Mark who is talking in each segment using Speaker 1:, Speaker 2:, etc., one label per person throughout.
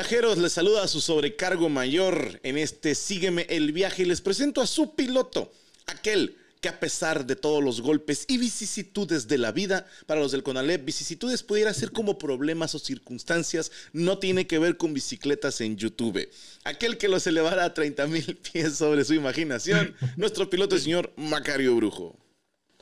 Speaker 1: viajeros, les saluda a su sobrecargo mayor en este Sígueme el viaje y les presento a su piloto, aquel que a pesar de todos los golpes y vicisitudes de la vida, para los del CONALEP, vicisitudes pudiera ser como problemas o circunstancias, no tiene que ver con bicicletas en YouTube. Aquel que los elevará a 30 mil pies sobre su imaginación, nuestro piloto el señor Macario Brujo.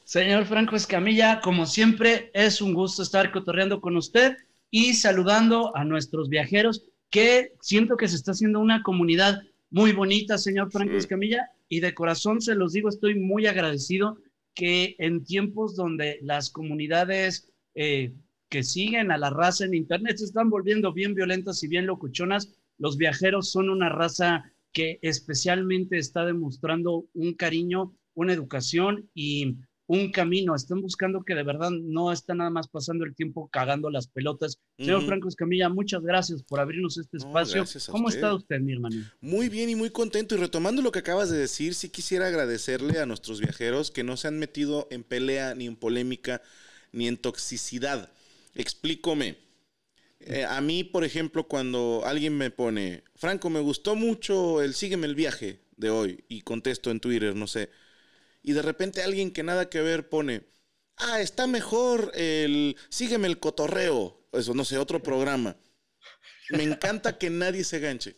Speaker 2: Señor Franco Escamilla, como siempre, es un gusto estar cotorreando con usted y saludando a nuestros viajeros que siento que se está haciendo una comunidad muy bonita, señor Franco Camilla, y de corazón se los digo, estoy muy agradecido que en tiempos donde las comunidades eh, que siguen a la raza en Internet se están volviendo bien violentas y bien locuchonas, los viajeros son una raza que especialmente está demostrando un cariño, una educación y un camino, están buscando que de verdad no está nada más pasando el tiempo cagando las pelotas. Señor Franco Escamilla, muchas gracias por abrirnos este espacio. ¿Cómo está usted, mi hermano? Muy bien y muy contento. Y
Speaker 1: retomando lo que acabas de decir, sí quisiera agradecerle a nuestros viajeros que no se han metido en pelea, ni en polémica, ni en toxicidad. Explícome. Eh, a mí, por ejemplo, cuando alguien me pone, Franco, me gustó mucho el Sígueme el viaje de hoy, y contesto en Twitter, no sé y de repente alguien que nada que ver pone, ah, está mejor el sígueme el cotorreo, eso no sé, otro programa. Me encanta que nadie se ganche.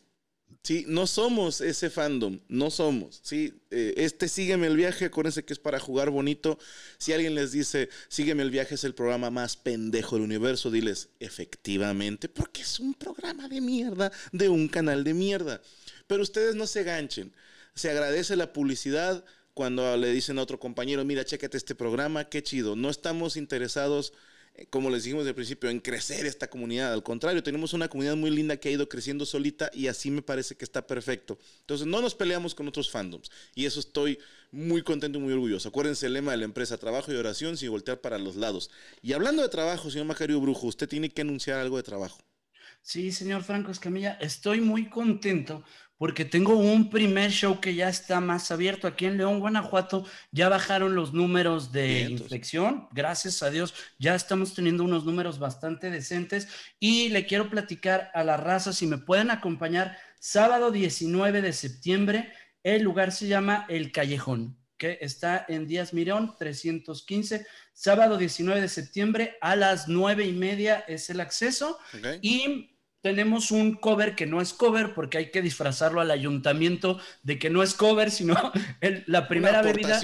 Speaker 1: Sí, no somos ese fandom, no somos. Sí, eh, este sígueme el viaje, acuérdense que es para jugar bonito. Si alguien les dice, sígueme el viaje es el programa más pendejo del universo, diles, efectivamente, porque es un programa de mierda, de un canal de mierda. Pero ustedes no se ganchen. Se agradece la publicidad, cuando le dicen a otro compañero, mira, chécate este programa, qué chido. No estamos interesados, eh, como les dijimos al principio, en crecer esta comunidad. Al contrario, tenemos una comunidad muy linda que ha ido creciendo solita y así me parece que está perfecto. Entonces, no nos peleamos con otros fandoms y eso estoy muy contento y muy orgulloso. Acuérdense el lema de la empresa, trabajo y oración sin voltear para los lados. Y hablando de trabajo, señor Macario Brujo, usted tiene que anunciar algo de trabajo.
Speaker 2: Sí, señor Franco Escamilla, estoy muy contento porque tengo un primer show que ya está más abierto aquí en León, Guanajuato. Ya bajaron los números de infección, gracias a Dios. Ya estamos teniendo unos números bastante decentes y le quiero platicar a la raza si me pueden acompañar sábado 19 de septiembre. El lugar se llama El Callejón que está en Díaz Mirón 315, sábado 19 de septiembre a las 9 y media es el acceso. Y tenemos un cover que no es cover porque hay que disfrazarlo al ayuntamiento de que no es cover, sino la primera bebida.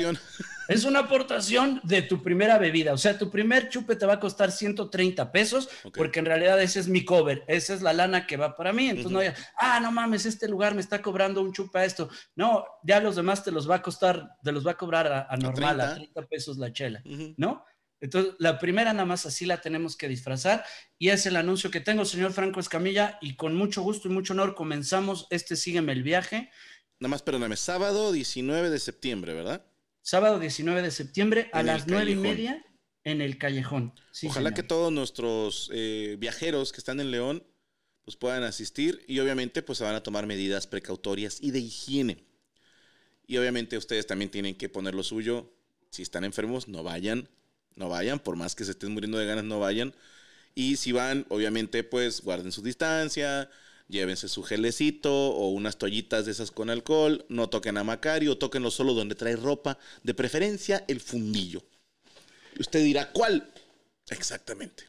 Speaker 2: Es una aportación de tu primera bebida. O sea, tu primer chupe te va a costar 130 pesos, porque en realidad ese es mi cover, esa es la lana que va para mí. Entonces no hay, ah, no mames, este lugar me está cobrando un chupe a esto. No, ya los demás te los va a costar, te los va a cobrar a, normal, a 30. pesos la chela, ¿no? Entonces, la primera nada más así la tenemos que disfrazar y es el anuncio que tengo, señor Franco Escamilla, y con mucho gusto y mucho honor comenzamos este Sígueme el viaje. Nada más, perdóname, sábado 19 de septiembre, ¿verdad? sábado 19 de septiembre a las nueve y media en el callejón. Ojalá que
Speaker 1: todos nuestros eh, viajeros que están en León pues puedan asistir y obviamente pues se van a tomar medidas precautorias y de higiene. Y obviamente ustedes también tienen que poner lo suyo. Si están enfermos, no vayan, no vayan, por más que se estén muriendo de ganas, no vayan. Y si van, obviamente pues guarden su distancia, Llévense su gelecito o unas toallitas de esas con alcohol. No toquen a Macario, toquenlo solo donde trae ropa. De preferencia, el fundillo. Usted dirá, ¿cuál? Exactamente.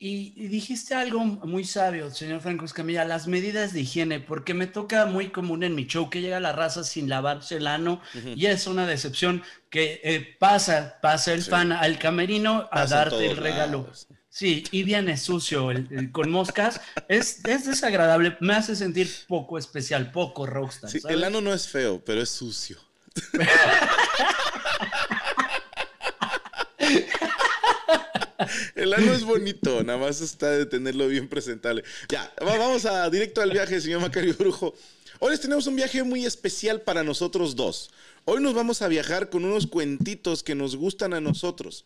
Speaker 2: Y, dijiste algo muy sabio, señor Franco Escamilla, las medidas de higiene, porque me toca muy común en mi show que llega la raza sin lavarse el ano y es una decepción que eh, pasa, pasa el pan al camerino a darte el regalo. Sí, y viene es sucio con moscas. Es, desagradable, me hace sentir poco especial, poco rockstar. Sí, El ano
Speaker 1: no es feo, pero es sucio. El ano es bonito, nada más está de tenerlo bien presentable. Ya, vamos a directo al viaje, señor Macario Brujo. Hoy les tenemos un viaje muy especial para nosotros dos. Hoy nos vamos a viajar con unos cuentitos que nos gustan a nosotros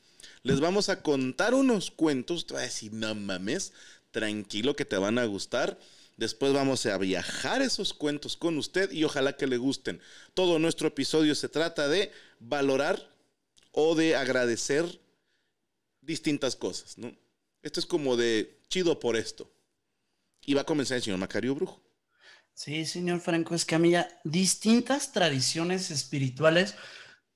Speaker 1: les vamos a contar unos cuentos. Te voy no mames, tranquilo que te van a gustar. Después vamos a viajar esos cuentos con usted y ojalá que le gusten. Todo nuestro episodio se trata de valorar o de agradecer distintas cosas, ¿no? Esto es como de chido por esto. Y va a comenzar el señor Macario Brujo.
Speaker 2: Sí, señor Franco Escamilla, distintas tradiciones espirituales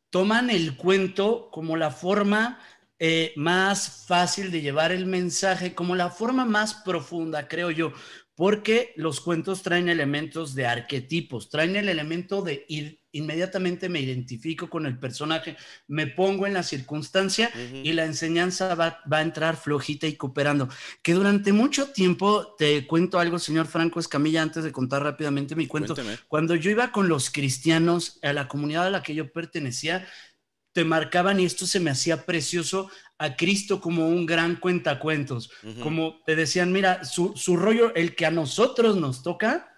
Speaker 2: toman el cuento como la forma eh, más fácil de llevar el mensaje, como la forma más profunda, creo yo, porque los cuentos traen elementos de arquetipos, traen el elemento de ir inmediatamente me identifico con el personaje, me pongo en la circunstancia y la enseñanza va, a entrar flojita y cooperando. Que durante mucho tiempo, te cuento algo, señor Franco Escamilla, antes de contar rápidamente mi cuento, cuando yo iba con los cristianos a la comunidad a la que yo pertenecía, te marcaban y esto se me hacía precioso a Cristo como un gran cuentacuentos, como te decían, mira, su rollo, el que a nosotros nos toca,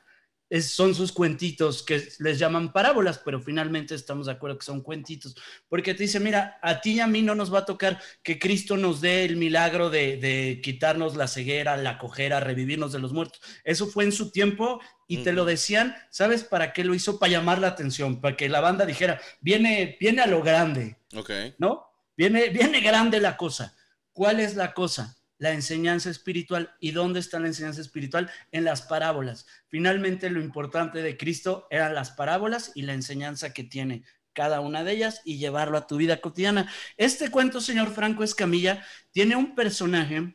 Speaker 2: son sus cuentitos que les llaman parábolas, pero finalmente estamos de acuerdo que son cuentitos, porque te dice, mira, a ti y a mí no nos va a tocar que Cristo nos dé el milagro de, quitarnos la ceguera, la cojera, revivirnos de los muertos. Eso fue en su tiempo y te lo decían, ¿sabes para qué lo hizo? Para llamar la atención, para que la banda dijera, viene, viene a lo grande, Ok. ¿no? Viene, viene grande la cosa. ¿Cuál es la cosa? la enseñanza espiritual. ¿Y dónde está la enseñanza espiritual? En las parábolas. Finalmente, lo importante de Cristo eran las parábolas y la enseñanza que tiene cada una de ellas y llevarlo a tu vida cotidiana. Este cuento, señor Franco Escamilla, tiene un personaje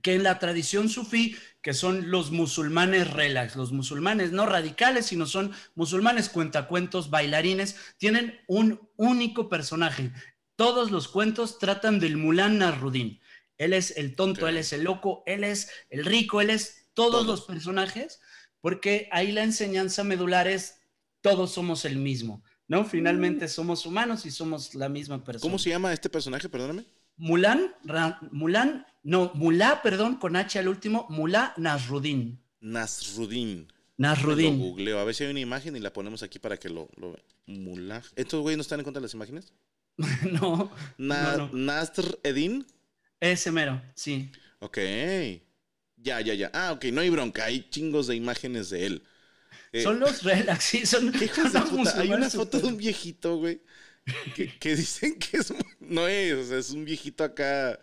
Speaker 2: que en la tradición sufí, que son los musulmanes relax, los musulmanes no radicales, sino son musulmanes cuentacuentos, bailarines, tienen un único personaje. Todos los cuentos tratan del Mulán Narudín. Él es el tonto, él es el loco, él es el rico, él es todos, los personajes, porque ahí la enseñanza medular es todos somos el mismo, ¿no? Finalmente mm. somos humanos y somos la misma persona. ¿Cómo se llama este personaje? Perdóname. Mulan, Mulan, no, Mulá, perdón, con H al último, Mulá Nasrudín.
Speaker 1: Nasrudín. Nasruddin. Lo googleo, a ver si hay una imagen y la ponemos aquí para que lo, lo vean. Mulá. ¿Estos güeyes no están en contra de las imágenes? no. Nasr ese mero, sí. Ok. Ya, ya, ya. Ah, ok, no hay bronca, hay chingos de imágenes de él. Eh, son los
Speaker 2: relax, sí, son. hijos de puta? Hay una foto
Speaker 1: de un viejito, güey, que, dicen que es, no es, es un viejito acá,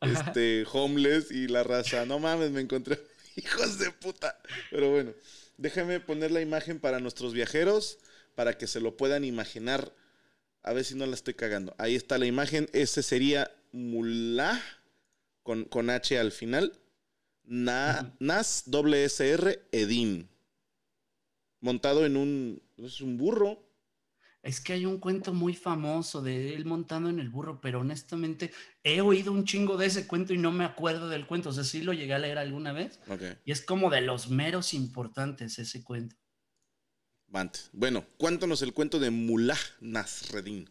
Speaker 1: este, homeless y la raza. No mames, me encontré hijos de puta. Pero bueno, déjame poner la imagen para nuestros viajeros, para que se lo puedan imaginar. A ver si no la estoy cagando. Ahí está la imagen. Ese sería Mulá con, H al final. NAS WSR Montado en un. Es
Speaker 2: un burro. Es que hay un cuento muy famoso de él montado en el burro, pero honestamente he oído un chingo de ese cuento y no me acuerdo del cuento. O sea, sí lo llegué a leer alguna vez. Y es como de los meros importantes ese cuento.
Speaker 1: Bueno, cuéntanos el cuento de Mullah Nasreddin.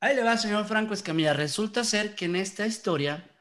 Speaker 2: Ahí le va, señor Franco Escamilla. Resulta ser que en esta historia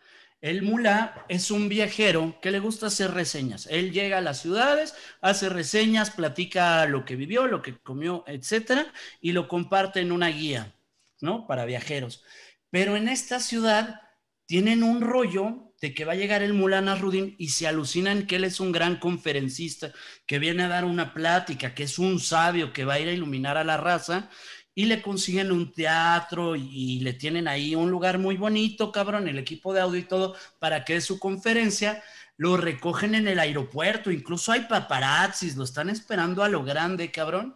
Speaker 2: el mulá es un viajero que le gusta hacer reseñas. Él llega a las ciudades, hace reseñas, platica lo que vivió, lo que comió, etcétera, y lo comparte en una guía, ¿no? Para viajeros. Pero en esta ciudad tienen un rollo de que va a llegar el Mulan Rudin y se alucinan que él es un gran conferencista, que viene a dar una plática, que es un sabio, que va a ir a iluminar a la raza, y le consiguen un teatro y, le tienen ahí un lugar muy bonito, cabrón, el equipo de audio y todo, para que dé su conferencia. Lo recogen en el aeropuerto, incluso hay paparazzis, lo están esperando a lo grande, cabrón.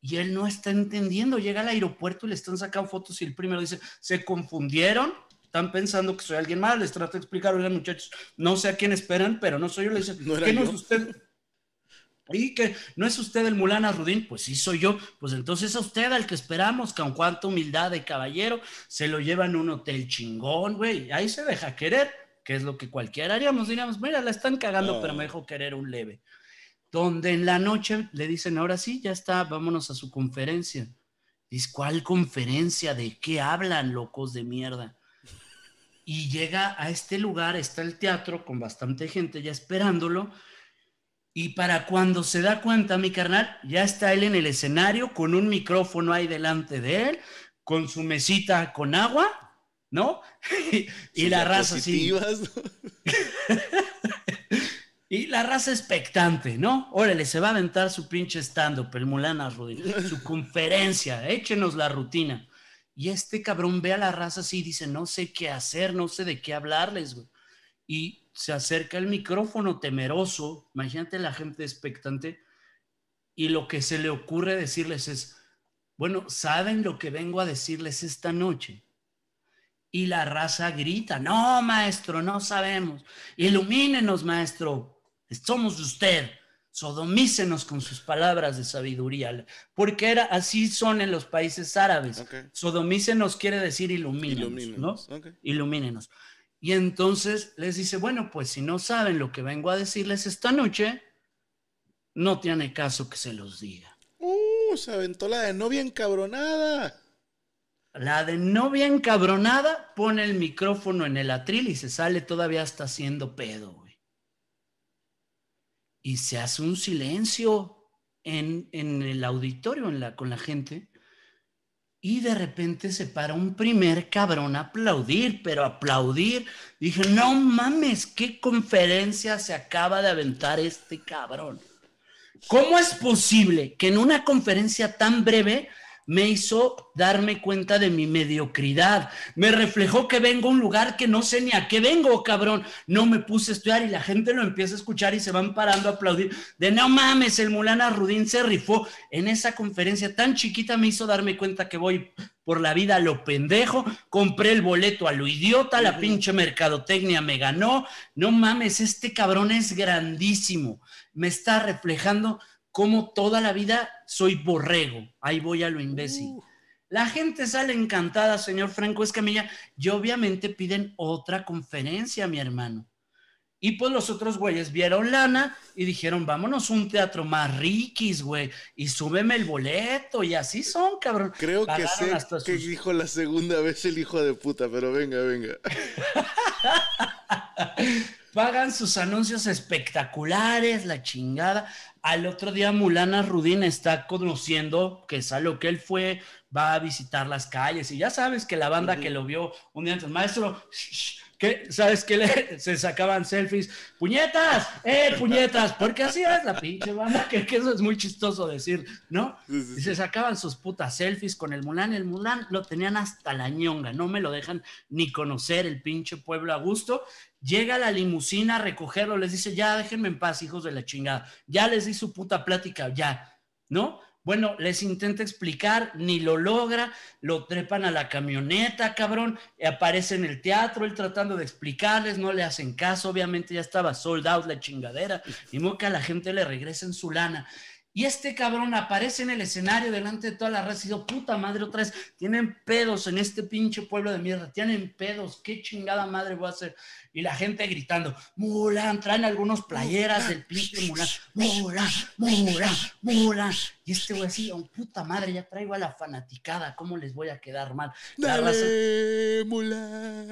Speaker 2: Y él no está entendiendo, llega al aeropuerto y le están sacando fotos y el primero dice, se confundieron, están pensando que soy alguien más, les trato de explicar, oigan muchachos, no sé a quién esperan, pero no soy yo, le dice, ¿Qué usted? Y que no es usted el Mulana rudín pues sí soy yo, pues entonces es usted al que esperamos, con cuánta humildad de caballero, se lo lleva en un hotel chingón, güey, ahí se deja querer, que es lo que cualquiera haríamos, diríamos, mira, la están cagando, pero me dejó querer un leve. Donde en la noche le dicen, ahora sí, ya está, vámonos a su conferencia. Dice, ¿cuál conferencia? ¿De qué hablan, locos de mierda? Y llega a este lugar, está el teatro con bastante gente ya esperándolo y para cuando se da cuenta, mi carnal, ya está él en el escenario con un micrófono ahí delante de él, con su mesita con agua, ¿no? y, la raza así. y la raza expectante, ¿no? Órale, se va a aventar su pinche stand-up, el Mulanas su conferencia, échenos la rutina. Y este cabrón ve a la raza así y dice, no sé qué hacer, no sé de qué hablarles, güey. Y se acerca el micrófono temeroso, imagínate la gente expectante, y lo que se le ocurre decirles es, bueno, ¿saben lo que vengo a decirles esta noche? Y la raza grita, no, maestro, no sabemos. Ilumínenos, maestro, somos usted. Sodomícenos con sus palabras de sabiduría, porque era, así son en los países árabes. Sodomícenos quiere decir ilumínenos, ¿no? Ilumínenos. Y entonces les dice, bueno, pues si no saben lo que vengo a decirles esta noche, no tiene caso que se los diga. Uh, se aventó la de novia encabronada. La de novia encabronada pone el micrófono en el atril y se sale todavía hasta haciendo pedo, güey. Y se hace un silencio en, el auditorio con la gente. Y de repente se para un primer cabrón a aplaudir, pero aplaudir. Dije, no mames, qué conferencia se acaba de aventar este cabrón. ¿Cómo es posible que en una conferencia tan breve me hizo darme cuenta de mi mediocridad, me reflejó que vengo a un lugar que no sé ni a qué vengo, cabrón, no me puse a estudiar y la gente lo empieza a escuchar y se van parando a aplaudir, de no mames, el Mulana Rudín se rifó, en esa conferencia tan chiquita me hizo darme cuenta que voy por la vida a lo pendejo, compré el boleto a lo idiota, la pinche mercadotecnia me ganó, no mames, este cabrón es grandísimo, me está reflejando como toda la vida soy borrego, ahí voy a lo imbécil. Uh. La gente sale encantada, señor Franco Escamilla, y obviamente piden otra conferencia, mi hermano. Y pues los otros güeyes vieron lana y dijeron, vámonos un teatro más riquis, güey, y súbeme el boleto, y así son, cabrón. Creo que sé hasta que
Speaker 1: dijo la segunda vez el hijo de puta, pero venga, venga.
Speaker 2: pagan sus anuncios espectaculares, la chingada. Al otro día Mulana Rudin está conociendo que es a lo que él fue, va a visitar las calles y ya sabes que la banda que lo vio un día antes, maestro, que ¿sabes qué? se sacaban selfies, puñetas, eh, puñetas, porque así es la pinche banda, que, eso es muy chistoso decir, ¿no? Y se sacaban sus putas selfies con el Mulan, el Mulan lo tenían hasta la ñonga, no me lo dejan ni conocer el pinche pueblo a gusto, llega la limusina a recogerlo, les dice, ya déjenme en paz, hijos de la chingada, ya les di su puta plática, ya, ¿no? Bueno, les intenta explicar, ni lo logra, lo trepan a la camioneta, cabrón, aparece en el teatro, él tratando de explicarles, no le hacen caso, obviamente ya estaba sold la chingadera, y que a la gente le regresa en su lana. Y este cabrón aparece en el escenario delante de toda la raza y dice, puta madre, otra vez, tienen pedos en este pinche pueblo de mierda, tienen pedos, qué chingada madre voy a hacer. Y la gente gritando, Mulan, traen algunos playeras del pinche Mulan, Mulan, Mulan, Mulan. Y este güey así, oh, puta madre, ya traigo a la fanaticada, ¿cómo les voy a quedar mal? La raza... Mulan.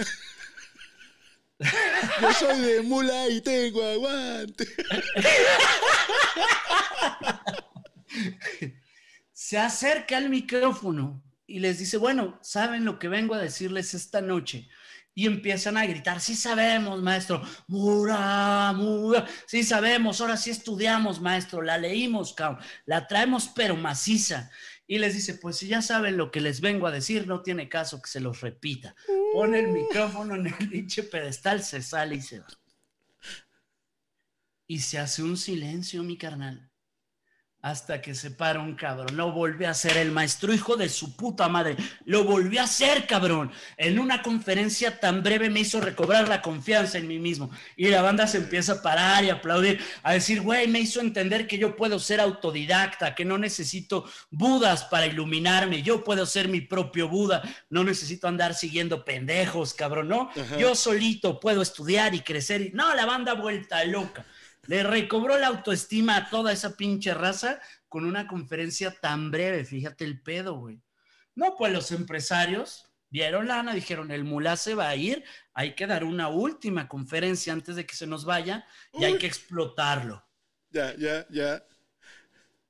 Speaker 2: Yo soy de mula y tengo aguante. se acerca al micrófono y les dice, bueno, saben lo que vengo a decirles esta noche. Y empiezan a gritar, sí sabemos, maestro, mura, mura, sí sabemos, ahora sí estudiamos, maestro, la leímos, la traemos pero maciza. Y les dice, pues si ya saben lo que les vengo a decir, no tiene caso que se los repita. Pone el micrófono en el pinche pedestal, se sale y se va. Y se hace un silencio, mi carnal hasta que se para un cabrón. no volvió a ser el maestro, hijo de su puta madre. Lo volvió a ser, cabrón. En una conferencia tan breve me hizo recobrar la confianza en mí mismo. Y la banda se empieza a parar y aplaudir, a decir, güey, me hizo entender que yo puedo ser autodidacta, que no necesito Budas para iluminarme. Yo puedo ser mi propio Buda. No necesito andar siguiendo pendejos, cabrón, ¿no? Yo solito puedo estudiar y crecer. Y... No, la banda vuelta loca. Le recobró la autoestima a toda esa pinche raza con una conferencia tan breve. Fíjate el pedo, güey. No, pues los empresarios vieron lana, dijeron, el mulá se va a ir, hay que dar una última conferencia antes de que se nos vaya y hay que explotarlo.
Speaker 1: Ya, ya, ya.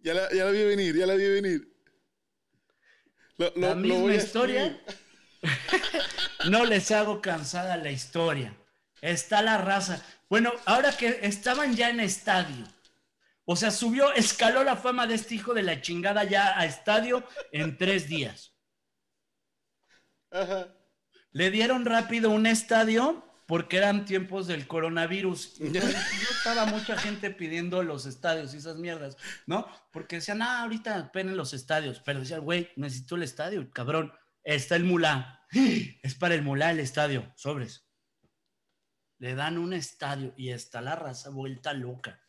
Speaker 1: Ya la, vi venir, ya la vi venir.
Speaker 2: la misma historia. no les hago cansada la historia. Está la raza. Bueno, ahora que estaban ya en estadio, o sea, subió, escaló la fama de este hijo de la chingada ya a estadio en tres días. Ajá. Le dieron rápido un estadio porque eran tiempos del coronavirus. Y pues, estaba mucha gente pidiendo los estadios y esas mierdas, ¿no? Porque decían, ah, ahorita penen los estadios. Pero decían, güey, necesito el estadio, cabrón. Está el mulá. Es para el mulá el estadio. Sobres le dan un estadio y está la raza vuelta loca,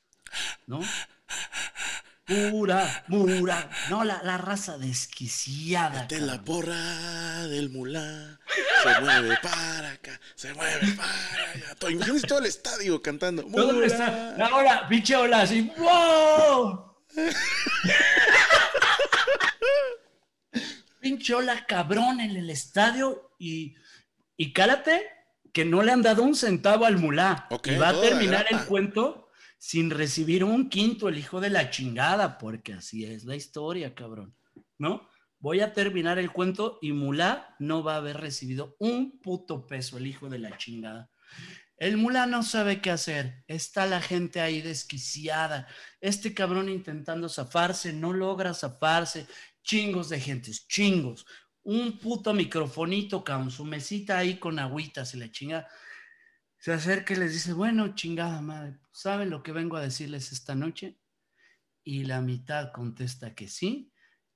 Speaker 2: ¿no? Mura, mura, no, la, la raza desquiciada. De la porra del mulá,
Speaker 1: se mueve para acá, se mueve para allá. Todo, imagínense todo el estadio cantando. Ahora,
Speaker 2: pinche hola! así, ¡wow! pinche ola cabrón en el estadio y, y cálate, que no le han dado un centavo al mulá. y va a terminar el cuento sin recibir un quinto, el hijo de la chingada, porque así es la historia, cabrón. ¿No? Voy a terminar el cuento y mulá no va a haber recibido un puto peso, el hijo de la chingada. El mulá no sabe qué hacer. Está la gente ahí desquiciada. Este cabrón intentando zafarse, no logra zafarse. Chingos de gentes, chingos un puto microfonito, con su mesita ahí con agüitas y le chinga. Se acerca y les dice, bueno, chingada madre, ¿saben lo que vengo a decirles esta noche? Y la mitad contesta que sí,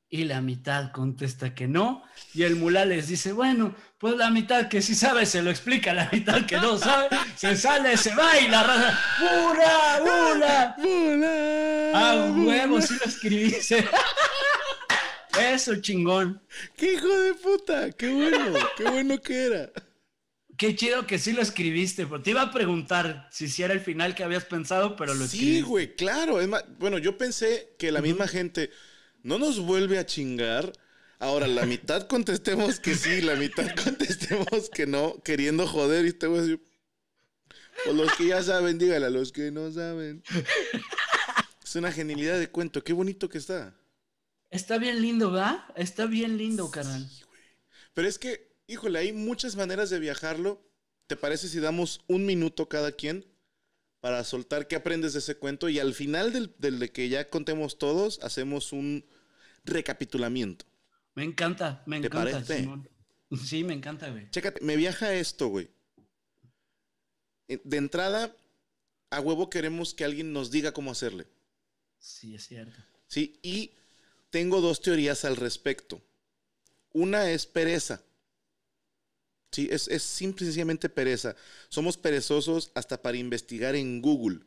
Speaker 2: y la mitad contesta que no, y el mulá les dice, bueno, pues la mitad que sí sabe se lo explica, la mitad que no sabe se sale, se va y la raza, ¡Bula, ¡pura, ¡Bula! ¡A huevo, Si lo escribí! Eso, chingón. ¡Qué hijo de puta! ¡Qué bueno! ¡Qué bueno que era! Qué chido que sí lo escribiste, te iba a preguntar si era el final que habías pensado, pero lo escribiste. Sí,
Speaker 1: güey, claro. bueno, yo pensé que la misma gente no nos vuelve a chingar. Ahora, la mitad contestemos que sí, la mitad contestemos que no, queriendo joder. Y te voy pues los que ya saben, dígale a los que no saben. Es una genialidad de cuento. Qué bonito que está.
Speaker 2: Está bien lindo, ¿va? Está
Speaker 1: bien lindo, carnal. Pero es que, híjole, hay muchas maneras de viajarlo. ¿Te parece si damos un minuto cada quien para soltar qué aprendes de ese cuento? Y al final del, de que ya contemos todos, hacemos un recapitulamiento.
Speaker 2: Me encanta, me encanta. Sí, me encanta, güey.
Speaker 1: Chécate, me viaja esto, güey. Eh, de entrada, a huevo queremos que alguien nos diga cómo hacerle.
Speaker 2: Sí, es cierto.
Speaker 1: Sí, y tengo dos teorías al respecto. Una es pereza. Sí, es, simplemente sencillamente pereza. Somos perezosos hasta para investigar en Google.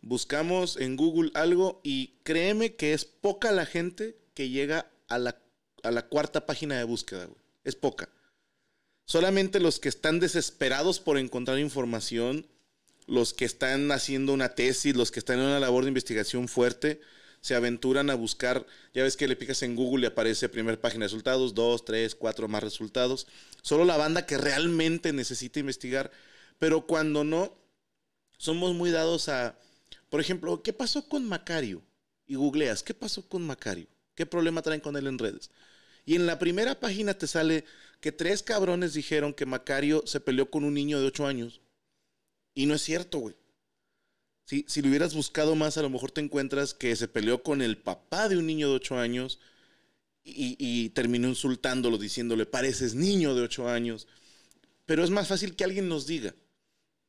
Speaker 1: Buscamos en Google algo y créeme que es poca la gente que llega a la, a la cuarta página de búsqueda. Güey. Es poca. Solamente los que están desesperados por encontrar información, los que están haciendo una tesis, los que están en una labor de investigación fuerte, se aventuran a buscar, ya ves que le picas en Google y aparece primer página de resultados, dos, tres, cuatro más resultados. Solo la banda que realmente necesita investigar. Pero cuando no, somos muy dados a, por ejemplo, ¿qué pasó con Macario? Y googleas, ¿qué pasó con Macario? ¿Qué problema traen con él en redes? Y en la primera página te sale que tres cabrones dijeron que Macario se peleó con un niño de 8 años. Y no es cierto, güey. Si, si lo hubieras buscado más, a lo mejor te encuentras que se peleó con el papá de un niño de 8 años y, terminó insultándolo, diciéndole, pareces niño de 8 años. Pero es más fácil que alguien nos diga,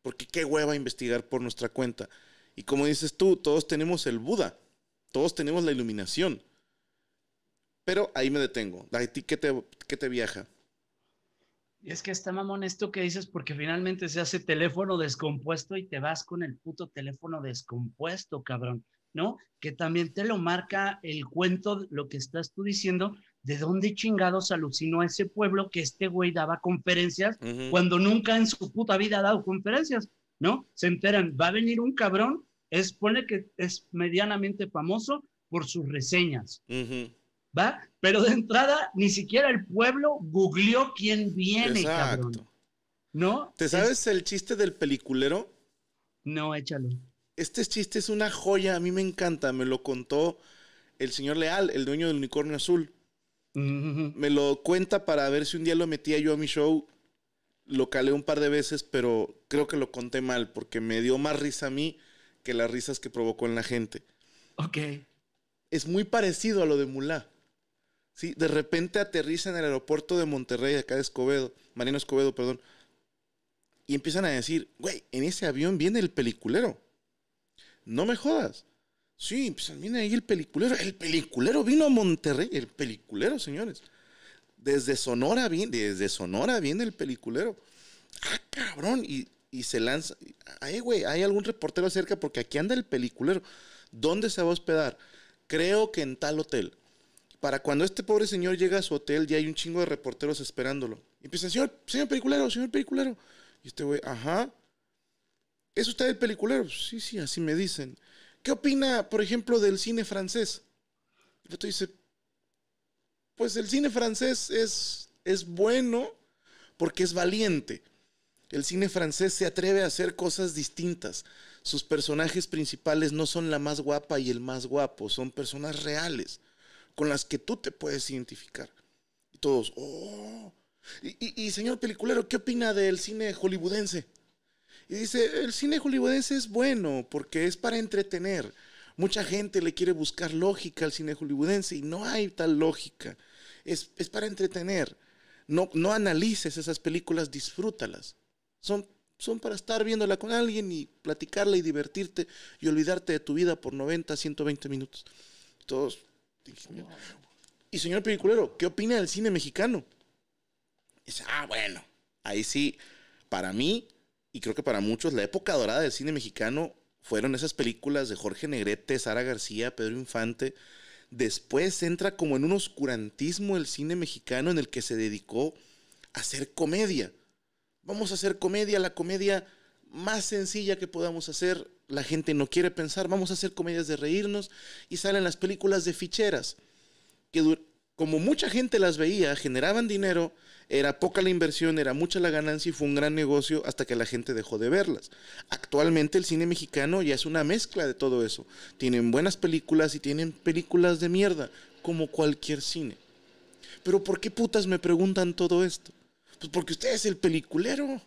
Speaker 1: porque qué hueva investigar por nuestra cuenta. Y como dices tú, todos tenemos el Buda, todos tenemos la iluminación. Pero ahí me detengo. ¿A qué te viaja?
Speaker 2: es que está mamón esto que dices porque finalmente se hace teléfono descompuesto y te vas con el puto teléfono descompuesto, cabrón, ¿no? Que también te lo marca el cuento, lo que estás tú diciendo, de dónde chingados alucinó ese pueblo que este güey daba conferencias cuando nunca en su puta vida ha dado conferencias, ¿no? Se enteran, va a venir un cabrón, es, pone que es medianamente famoso por sus reseñas. ¿va? Pero de entrada, ni siquiera el pueblo googleó quién viene, Exacto. cabrón.
Speaker 1: ¿No? ¿Te sabes el chiste del peliculero? No, échalo. Este chiste es una joya, a mí me encanta, me lo contó el señor Leal, el dueño del unicornio azul. Me lo cuenta para ver si un día lo metía yo a mi show. Lo calé un par de veces, pero creo que lo conté mal porque me dio más risa a mí que las risas que provocó en la gente. Ok. Es muy parecido a lo de Mulá. Sí, de repente aterriza en el aeropuerto de Monterrey, acá de Escobedo, Marino Escobedo, perdón. Y empiezan a decir, güey, en ese avión viene el peliculero. No me jodas. Sí, pues viene ahí el peliculero. El peliculero vino a Monterrey, el peliculero, señores. Desde Sonora viene, desde Sonora viene el peliculero. Ah, cabrón. Y, se lanza. Ay, güey, hay algún reportero cerca porque aquí anda el peliculero. ¿Dónde se va a hospedar? Creo que en tal hotel para cuando este pobre señor llega a su hotel, ya hay un chingo de reporteros esperándolo. Y empiezan, señor, señor peliculero, señor peliculero. Y este güey, ajá. ¿Es usted el peliculero? Sí, sí, así me dicen. ¿Qué opina, por ejemplo, del cine francés? Y el otro dice, pues el cine francés es, es bueno porque es valiente. El cine francés se atreve a hacer cosas distintas. Sus personajes principales no son la más guapa y el más guapo, son personas reales con las que tú te puedes identificar. Y todos, oh. Y, y, señor peliculero, ¿qué opina del cine hollywoodense? Y dice, el cine hollywoodense es bueno porque es para entretener. Mucha gente le quiere buscar lógica al cine hollywoodense y no hay tal lógica. Es, es para entretener. No, no analices esas películas, disfrútalas. Son, son para estar viéndola con alguien y platicarla y divertirte y olvidarte de tu vida por 90, 120 minutos. Todos, y señor peliculero, ¿qué opina del cine mexicano? ah, bueno, ahí sí, para mí, y creo que para muchos, la época dorada del cine mexicano fueron esas películas de Jorge Negrete, Sara García, Pedro Infante. Después entra como en un oscurantismo el cine mexicano en el que se dedicó a hacer comedia. Vamos a hacer comedia, la comedia más sencilla que podamos hacer, la gente no quiere pensar, vamos a hacer comedias de reírnos y salen las películas de ficheras, que como mucha gente las veía, generaban dinero, era poca la inversión, era mucha la ganancia y fue un gran negocio hasta que la gente dejó de verlas. Actualmente el cine mexicano ya es una mezcla de todo eso. Tienen buenas películas y tienen películas de mierda, como cualquier cine. Pero ¿por qué putas me preguntan todo esto? Pues porque usted es el peliculero.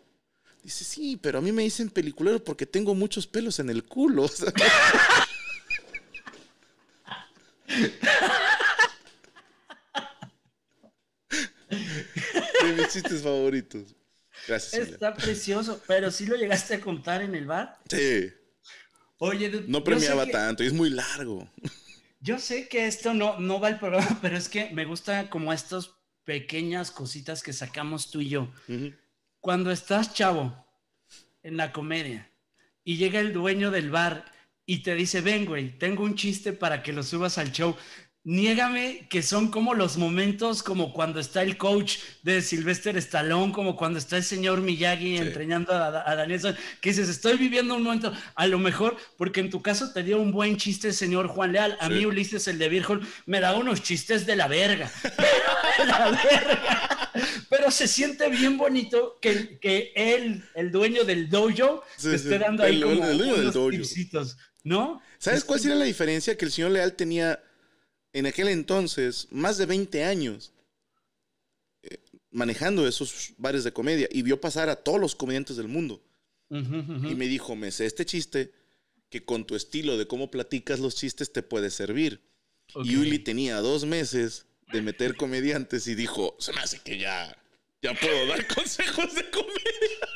Speaker 1: Dice, sí, pero a mí me dicen peliculero porque tengo muchos pelos en el culo. mis chistes favoritos. Gracias. Está
Speaker 2: precioso, pero sí lo llegaste a contar en el bar. Sí. Oye, no premiaba tanto
Speaker 1: es muy largo.
Speaker 2: Yo sé que esto no, no va al programa, pero es que me gusta como estas pequeñas cositas que sacamos tú y yo. Ajá cuando estás chavo en la comedia y llega el dueño del bar y te dice, ven, güey, tengo un chiste para que lo subas al show niégame que son como los momentos como cuando está el coach de Sylvester Stallone, como cuando está el señor Miyagi entrenando a, a Danielson, que dices, estoy viviendo un momento, a lo mejor, porque en tu caso te dio un buen chiste señor Juan Leal, a mí Ulises, el de Virgol, me da unos chistes de la verga, pero se siente bien bonito que, él, el dueño del dojo, esté dando ahí como unos
Speaker 1: ¿no? ¿Sabes cuál este sería la diferencia? Que el señor Leal tenía en aquel entonces más de 20 años eh, manejando esos bares de comedia y vio pasar a todos los comediantes del mundo.
Speaker 2: Y me
Speaker 1: dijo, me este chiste que con tu estilo de cómo platicas los chistes te puede servir. Y Uli tenía dos meses de meter comediantes y dijo, se me hace que ya, ya puedo dar consejos de comedia.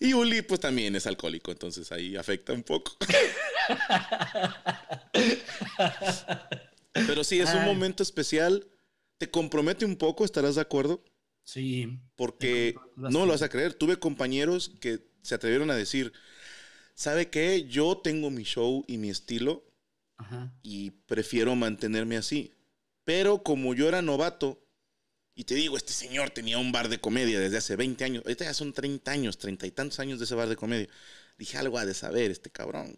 Speaker 1: Y Uli, pues también es alcohólico, entonces ahí afecta un poco. Pero sí, es un momento especial. Te compromete un poco, ¿estarás de acuerdo? Sí. Porque no lo vas a creer. Tuve compañeros que se atrevieron a decir, ¿sabe qué? Yo tengo mi show y mi estilo y prefiero mantenerme así. Pero como yo era novato, y te digo, este señor tenía un bar de comedia desde hace 20 años. Ahorita ya son 30 años, 30 y tantos años de ese bar de comedia. Dije, algo ha de saber este cabrón.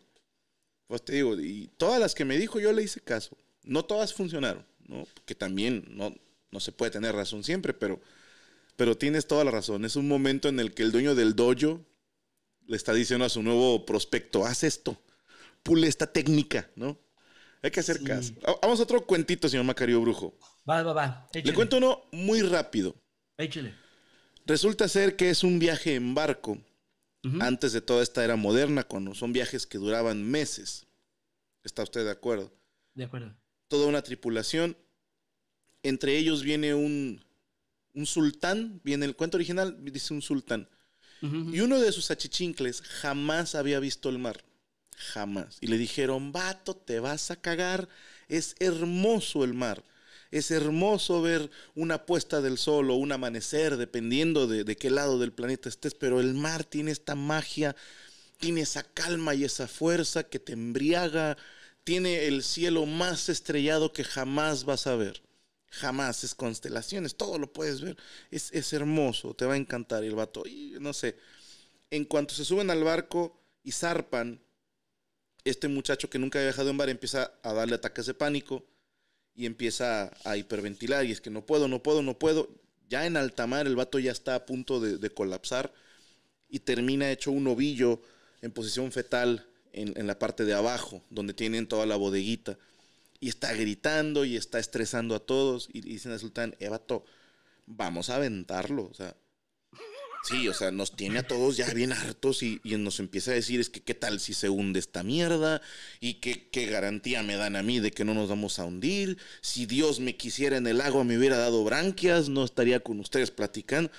Speaker 1: Pues te digo, y todas las que me dijo yo le hice caso. No todas funcionaron, ¿no? Que también no, no se puede tener razón siempre, pero, pero tienes toda la razón. Es un momento en el que el dueño del dojo le está diciendo a su nuevo prospecto, haz esto, pule esta técnica, ¿no? Hay que hacer caso. Ah, vamos a otro cuentito, señor Macario Brujo. Le cuento uno muy rápido. Resulta ser que es un viaje en barco. Antes de toda esta era moderna, cuando son viajes que duraban meses. ¿Está usted de acuerdo? De acuerdo. Toda una tripulación. Entre ellos viene un, sultán. Viene el cuento original, dice un sultán. Y uno de sus achichincles jamás había visto el mar. Jamás. Y le dijeron, vato, te vas a cagar. Es hermoso el mar. Es hermoso ver una puesta del sol o un amanecer, dependiendo de, qué lado del planeta estés, pero el mar tiene esta magia, tiene esa calma y esa fuerza que te embriaga, tiene el cielo más estrellado que jamás vas a ver. Jamás, es constelaciones, todo lo puedes ver. Es, hermoso, te va a encantar. el vato, y no sé. En cuanto se suben al barco y zarpan, este muchacho que nunca había viajado en bar empieza a darle ataques de pánico y empieza a hiperventilar y es que no puedo, no puedo, no puedo. Ya en alta mar el vato ya está a punto de, colapsar y termina hecho un ovillo en posición fetal en, la parte de abajo, donde tienen toda la bodeguita. Y está gritando y está estresando a todos. Y, dicen al sultán, eh, vato, vamos a aventarlo. O sea, Sí, o sea, nos tiene a todos ya bien hartos y, nos empieza a decir, es que qué tal si se hunde esta mierda y qué, qué garantía me dan a mí de que no nos vamos a hundir. Si Dios me quisiera en el agua me hubiera dado branquias, no estaría con ustedes platicando.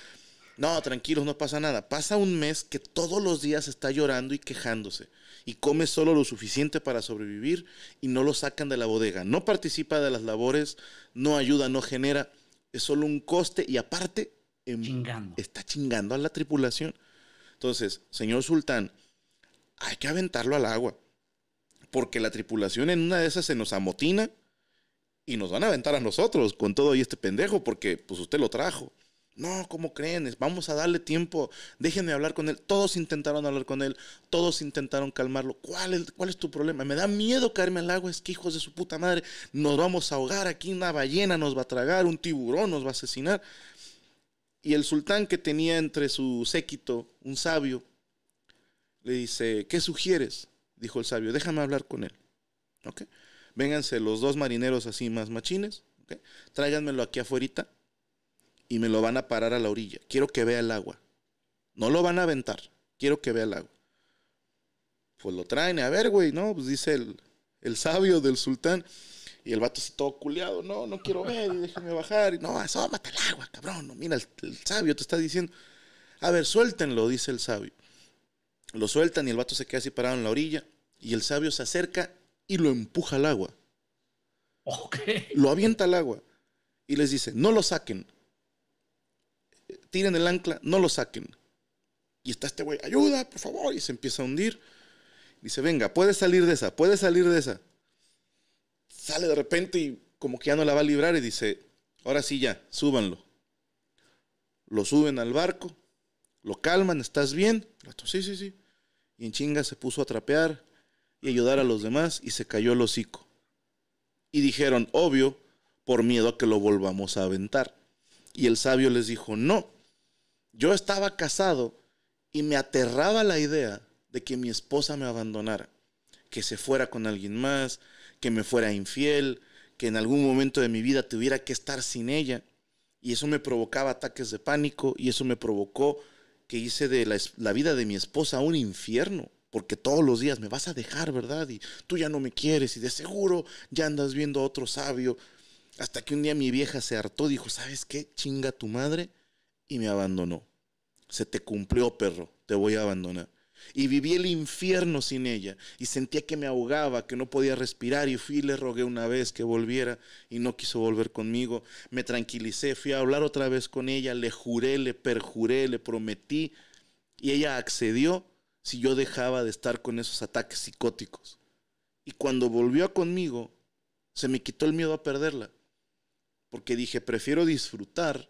Speaker 1: No, tranquilos, no pasa nada. Pasa un mes que todos los días está llorando y quejándose y come solo lo suficiente para sobrevivir y no lo sacan de la bodega. No participa de las labores, no ayuda, no genera. Es solo un coste y aparte Em, está chingando a la tripulación. Entonces, señor Sultán, hay que aventarlo al agua. Porque la tripulación en una de esas se nos amotina y nos van a aventar a nosotros con todo y este pendejo, porque pues usted lo trajo. No, ¿cómo creen? Vamos a darle tiempo. Déjenme hablar con él. Todos intentaron hablar con él. Todos intentaron calmarlo. ¿Cuál es, cuál es tu problema? Me da miedo caerme al agua. Es que hijos de su puta madre, nos vamos a ahogar. Aquí una ballena nos va a tragar. Un tiburón nos va a asesinar. Y el sultán que tenía entre su séquito un sabio, le dice, ¿qué sugieres? Dijo el sabio, déjame hablar con él. Vénganse los dos marineros así más machines, Tráiganmelo aquí afuera y me lo van a parar a la orilla. Quiero que vea el agua. No lo van a aventar. Quiero que vea el agua. Pues lo traen, a ver, güey, ¿no? Pues dice el, el sabio del sultán. Y el vato se todo culeado, no, no quiero ver, y déjame bajar. Y no, asómate al agua, cabrón. No, mira, el, sabio te está diciendo. A ver, suéltenlo, dice el sabio. Lo sueltan y el vato se queda así parado en la orilla. Y el sabio se acerca y lo empuja al agua. Lo avienta al agua. Y les dice, no lo saquen. Tiren el ancla, no lo saquen. Y está este güey, ayuda, por favor. Y se empieza a hundir. Dice, venga, puedes salir de esa, puedes salir de esa sale de repente y como que ya no la va a librar y dice, ahora sí ya, súbanlo. Lo suben al barco, lo calman, ¿estás bien? sí, sí, sí. Y en chinga se puso a trapear y ayudar a los demás y se cayó el hocico. Y dijeron, obvio, por miedo a que lo volvamos a aventar. Y el sabio les dijo, no, yo estaba casado y me aterraba la idea de que mi esposa me abandonara, que se fuera con alguien más, que me fuera infiel, que en algún momento de mi vida tuviera que estar sin ella. Y eso me provocaba ataques de pánico y eso me provocó que hice de la, vida de mi esposa un infierno. Porque todos los días me vas a dejar, ¿verdad? Y tú ya no me quieres y de seguro ya andas viendo a otro sabio. Hasta que un día mi vieja se hartó, dijo, ¿sabes qué? Chinga tu madre y me abandonó. Se te cumplió, perro, te voy a abandonar y viví el infierno sin ella y sentía que me ahogaba, que no podía respirar y fui y le rogué una vez que volviera y no quiso volver conmigo. Me tranquilicé, fui a hablar otra vez con ella, le juré, le perjuré, le prometí y ella accedió si yo dejaba de estar con esos ataques psicóticos. Y cuando volvió conmigo, se me quitó el miedo a perderla, porque dije, prefiero disfrutar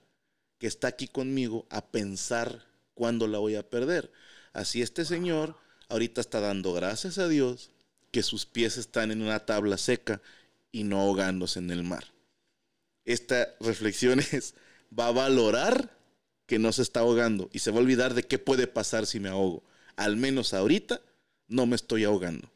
Speaker 1: que está aquí conmigo a pensar cuándo la voy a perder. Así este señor ahorita está dando gracias a Dios que sus pies están en una tabla seca y no ahogándose en el mar. Esta reflexión es, va a valorar que no se está ahogando y se va a olvidar de qué puede pasar si me ahogo. Al menos ahorita no me estoy ahogando.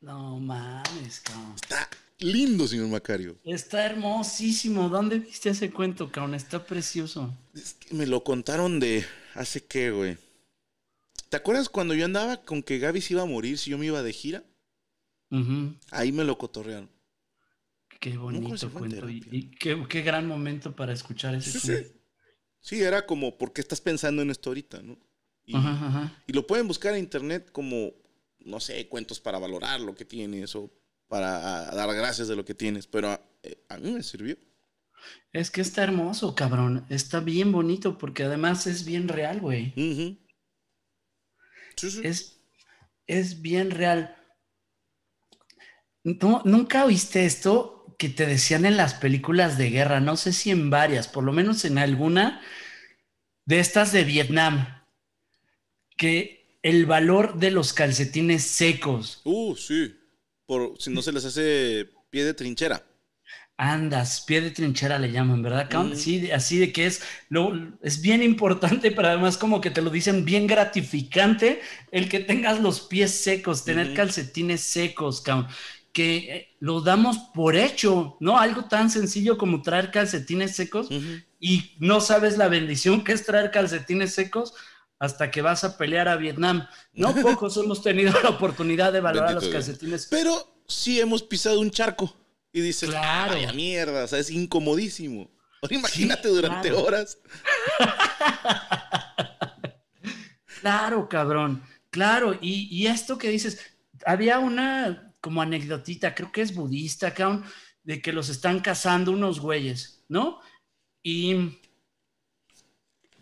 Speaker 2: No mames, cabrón. Está lindo,
Speaker 1: señor Macario.
Speaker 2: Está hermosísimo. ¿Dónde viste ese cuento, cabrón? Está precioso. Es que me lo contaron
Speaker 1: de hace qué, güey ¿Te acuerdas cuando yo andaba con que Gaby se iba a morir si yo me iba de gira? Ahí me lo cotorrearon.
Speaker 2: Qué bonito cuento. Y, qué, gran momento para escuchar ese sí,
Speaker 1: sí. era como, ¿por qué estás pensando en esto ahorita? ¿no?
Speaker 2: Y, ajá, ajá.
Speaker 1: y, lo pueden buscar en internet como, no sé, cuentos para valorar lo que tienes o para dar gracias de lo que tienes, pero eh,
Speaker 2: a, mí me sirvió. Es que está hermoso, cabrón. Está bien bonito porque además es bien real, güey. Ajá. Es, es bien real. ¿Nunca oíste esto que te decían en las películas de guerra? No sé si en varias, por lo menos en alguna de estas de Vietnam, que el valor de los calcetines secos.
Speaker 1: Uh, sí, por si no se les hace pie de trinchera.
Speaker 2: Andas, pie de trinchera le llaman, ¿verdad? Kaun? Sí, así de que es, lo, es bien importante, pero además como que te lo dicen bien gratificante el que tengas los pies secos, tener calcetines secos, que eh, lo damos por hecho, ¿no? Algo tan sencillo como traer calcetines secos y no sabes la bendición que es traer calcetines secos hasta que vas a pelear a Vietnam. No pocos hemos tenido la oportunidad de valorar los calcetines. Pero sí hemos pisado un charco. Y dices, ah, claro.
Speaker 1: mierda, es incomodísimo. imagínate durante horas.
Speaker 2: claro, cabrón. Claro, y, esto que dices, había una como anecdotita, creo que es budista, cabrón, de que los están cazando unos güeyes, ¿no? Y,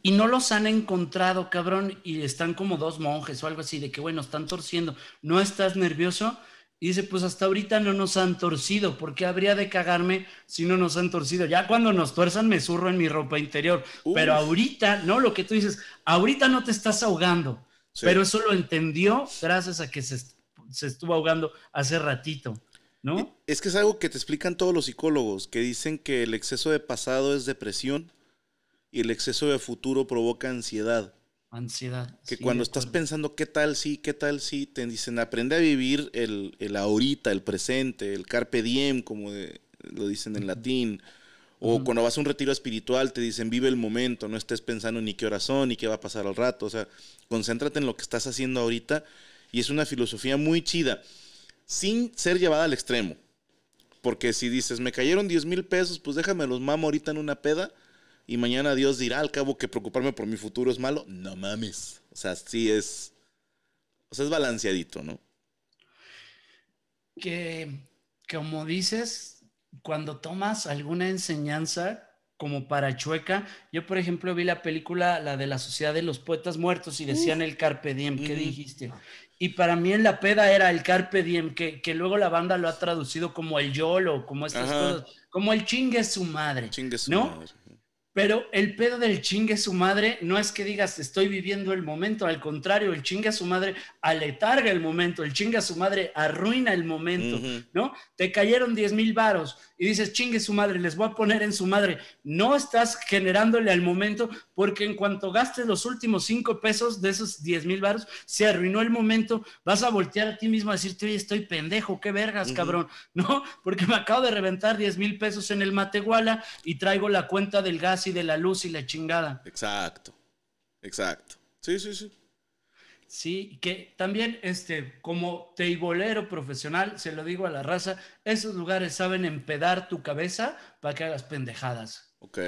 Speaker 2: y no los han encontrado, cabrón, y están como dos monjes o algo así, de que bueno, están torciendo. ¿No estás nervioso? Y dice, pues hasta ahorita no nos han torcido, porque habría de cagarme si no nos han torcido? Ya cuando nos tuerzan me zurro en mi ropa interior, pero ahorita, ¿no? Lo que tú dices, ahorita no te estás ahogando, pero eso lo entendió gracias a que se, se estuvo ahogando hace ratito,
Speaker 1: ¿no? Es que es algo que te explican todos los psicólogos, que dicen que el exceso de pasado es depresión y el exceso de futuro provoca ansiedad.
Speaker 2: Ansiedad. Que cuando estás
Speaker 1: pensando qué tal sí, qué tal sí, te dicen aprende a vivir el, el ahorita, el presente, el carpe diem, como lo dicen en latín. O cuando vas a un retiro espiritual te dicen vive el momento, no estés pensando ni qué hora son, ni qué va a pasar al rato. O sea, concéntrate en lo que estás haciendo ahorita. Y es una filosofía muy chida, sin ser llevada al extremo. Porque si dices, me cayeron 10 mil pesos, pues déjame los mamo ahorita en una peda y mañana Dios dirá al cabo que preocuparme por mi futuro es malo. No mames. O sea, sí es. O sea, es balanceadito, ¿no?
Speaker 2: Que, como dices, cuando tomas alguna enseñanza como para chueca, yo por ejemplo vi la película, la de la Sociedad de los Poetas Muertos y decían el Carpe Diem, ¿qué dijiste? Y para mí en la peda era el Carpe Diem, que, que luego la banda lo ha traducido como el YOLO, como estas cosas, como el chingue su madre. ¿no? Pero el pedo del chingue su madre no es que digas estoy viviendo el momento, al contrario, el chingue a su madre aletarga el momento, el chingue a su madre arruina el momento, ¿no? Te cayeron 10 mil varos, y dices, chingue su madre, les voy a poner en su madre. No estás generándole al momento, porque en cuanto gastes los últimos cinco pesos de esos diez mil baros, se arruinó el momento, vas a voltear a ti mismo a decirte, oye, estoy pendejo, qué vergas, cabrón, ¿no? Porque me acabo de reventar diez mil pesos en el Matehuala y traigo la cuenta del gas y de la luz y la chingada. Exacto, exacto. Sí, sí, sí. Sí, que también, este, como teibolero profesional, se lo digo a la raza, esos lugares saben empedar tu cabeza para que hagas pendejadas. Ok.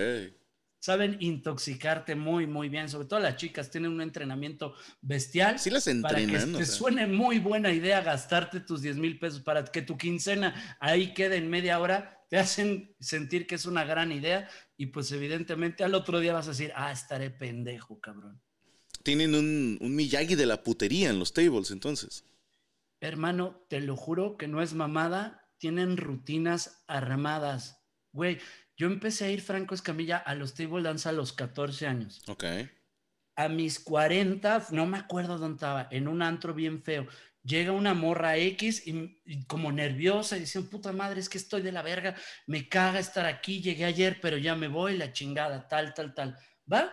Speaker 2: Saben intoxicarte muy, muy bien, sobre todo las chicas tienen un entrenamiento bestial. Sí las entrenan. Para que te suene muy buena idea gastarte tus 10 mil pesos para que tu quincena ahí quede en media hora, te hacen sentir que es una gran idea y pues evidentemente al otro día vas a decir, ah, estaré pendejo, cabrón
Speaker 1: tienen un, Miyagi de la putería en los tables, entonces.
Speaker 2: Hermano, te lo juro que no es mamada, tienen rutinas armadas. Güey, yo empecé a ir Franco Escamilla a los tables danza a los 14 años. Ok. A mis 40, no me acuerdo dónde estaba, en un antro bien feo. Llega una morra X y, como nerviosa y dice, puta madre, es que estoy de la verga, me caga estar aquí, llegué ayer, pero ya me voy, la chingada, tal, tal, tal. ¿Va?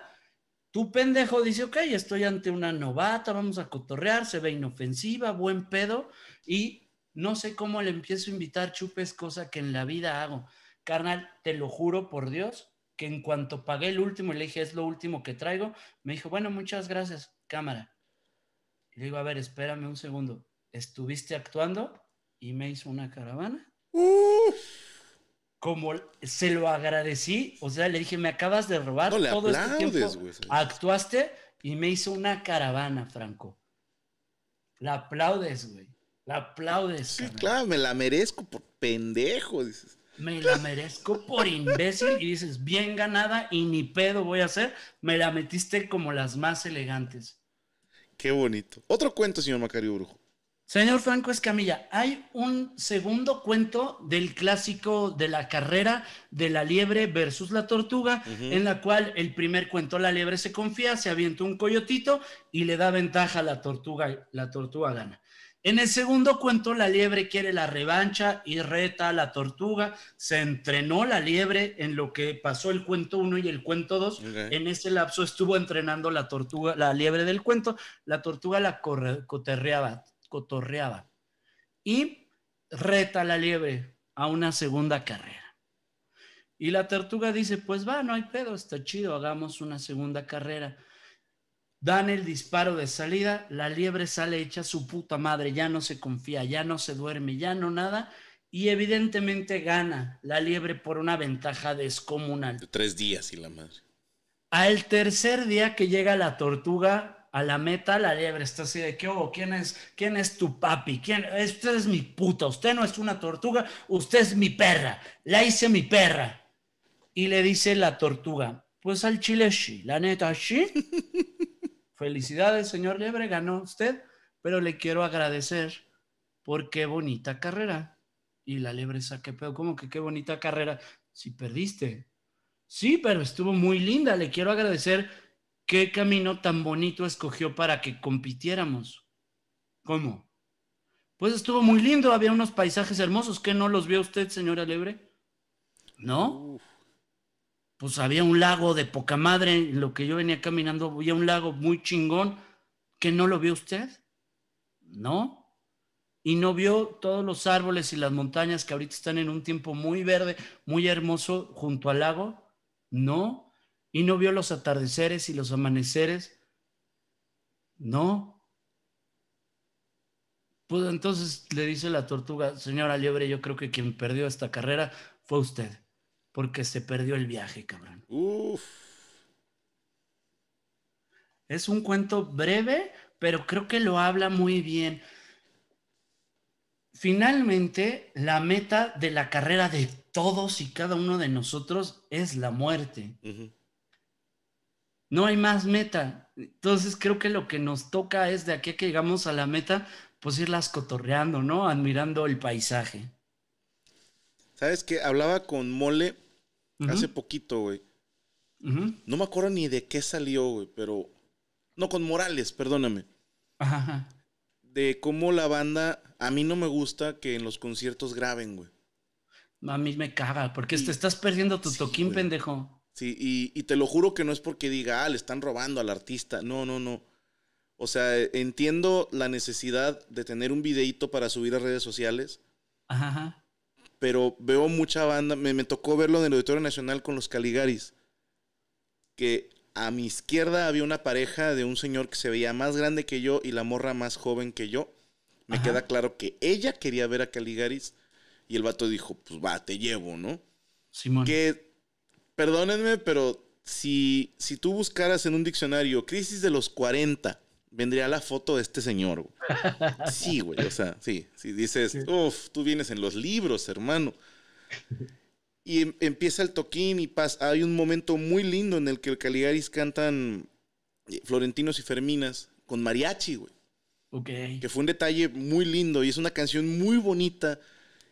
Speaker 2: Tu pendejo dice, ok, estoy ante una novata, vamos a cotorrear, se ve inofensiva, buen pedo, y no sé cómo le empiezo a invitar chupes, cosa que en la vida hago. Carnal, te lo juro por Dios, que en cuanto pagué el último y le dije, es lo último que traigo, me dijo, bueno, muchas gracias, cámara. le digo, a ver, espérame un segundo, ¿estuviste actuando? Y me hizo una caravana como se lo agradecí, o sea, le dije, me acabas de robar todo este aplaudes, este tiempo, actuaste y me hizo una caravana, Franco. La aplaudes, güey.
Speaker 1: La aplaudes. Sí, claro, me la merezco por pendejo, dices.
Speaker 2: Me la merezco por imbécil y dices, bien ganada y ni pedo voy a hacer. Me la metiste como las más elegantes.
Speaker 1: Qué bonito. Otro cuento, señor Macario Brujo.
Speaker 2: Señor Franco Escamilla, hay un segundo cuento del clásico de la carrera de la liebre versus la tortuga, en la cual el primer cuento, la liebre se confía, se avienta un coyotito y le da ventaja a la tortuga, la tortuga gana. En el segundo cuento, la liebre quiere la revancha y reta a la tortuga. Se entrenó la liebre en lo que pasó el cuento 1 y el cuento 2. En ese lapso estuvo entrenando la tortuga, la liebre del cuento. La tortuga la coterreaba cotorreaba y reta la liebre a una segunda carrera. Y la tortuga dice, pues va, no hay pedo, está chido, hagamos una segunda carrera. Dan el disparo de salida, la liebre sale hecha su puta madre, ya no se confía, ya no se duerme, ya no nada, y evidentemente gana la liebre por una ventaja descomunal. tres días y la madre. Al tercer día que llega la tortuga, a la meta, la liebre está así de qué hubo, quién es, quién es tu papi, quién, usted es mi puta, usted no es una tortuga, usted es mi perra, la hice mi perra. Y le dice la tortuga, pues al chile sí, la neta sí. Felicidades, señor liebre, ganó usted, pero le quiero agradecer porque qué bonita carrera. Y la liebre saque pedo, como que qué bonita carrera, si perdiste. Sí, pero estuvo muy linda, le quiero agradecer qué camino tan bonito escogió para que compitiéramos. ¿Cómo? Pues estuvo muy lindo, había unos paisajes hermosos. ¿Qué no los vio usted, señora Lebre? ¿No? Pues había un lago de poca madre, lo que yo venía caminando, había un lago muy chingón. ¿Qué no lo vio usted? ¿No? y no vio todos los árboles y las montañas que ahorita están en un tiempo muy verde, muy hermoso junto al lago, no y no vio los atardeceres y los amaneceres. No. Pues entonces le dice la tortuga, señora Liebre, yo creo que quien perdió esta carrera fue usted, porque se perdió el viaje, cabrón. Es un cuento breve, pero creo que lo habla muy bien. Finalmente, la meta de la carrera de todos y cada uno de nosotros es la muerte. Ajá. No hay más meta. Entonces creo que lo que nos toca es de aquí a que llegamos a la meta, pues irlas cotorreando, ¿no? Admirando el paisaje.
Speaker 1: ¿Sabes qué? Hablaba con Mole hace poquito, güey. No me acuerdo ni de qué salió, güey, pero... No, con Morales, perdóname. Ajá. De cómo la banda... A mí no me gusta que en los conciertos graben, güey.
Speaker 2: A mí me caga, porque te estás perdiendo tu toquín, pendejo.
Speaker 1: Sí, y, te lo juro que no es porque diga, ah, le están robando al artista. No, no, no. O sea, e, entiendo la necesidad de tener un videíto para subir a redes sociales. Ajá. Pero veo mucha banda. Me, tocó verlo en el Auditorio Nacional con los Caligaris. Que a mi izquierda había una pareja de un señor que se veía más grande que yo y la morra más joven que yo. Me queda claro que ella quería ver a Caligaris. Y el vato dijo, pues va, te llevo, ¿no? Sí, Que perdónenme, pero si, si tú buscaras en un diccionario crisis de los 40, vendría la foto de este señor. Sí, güey, o sea, sí, si dices, uff, tú vienes en los libros, hermano. Y em, empieza el toquín y pasa. Hay un momento muy lindo en el que el Caligaris cantan eh, Florentinos y Ferminas con mariachi, güey. Ok. Que fue un detalle muy lindo y es una canción muy bonita.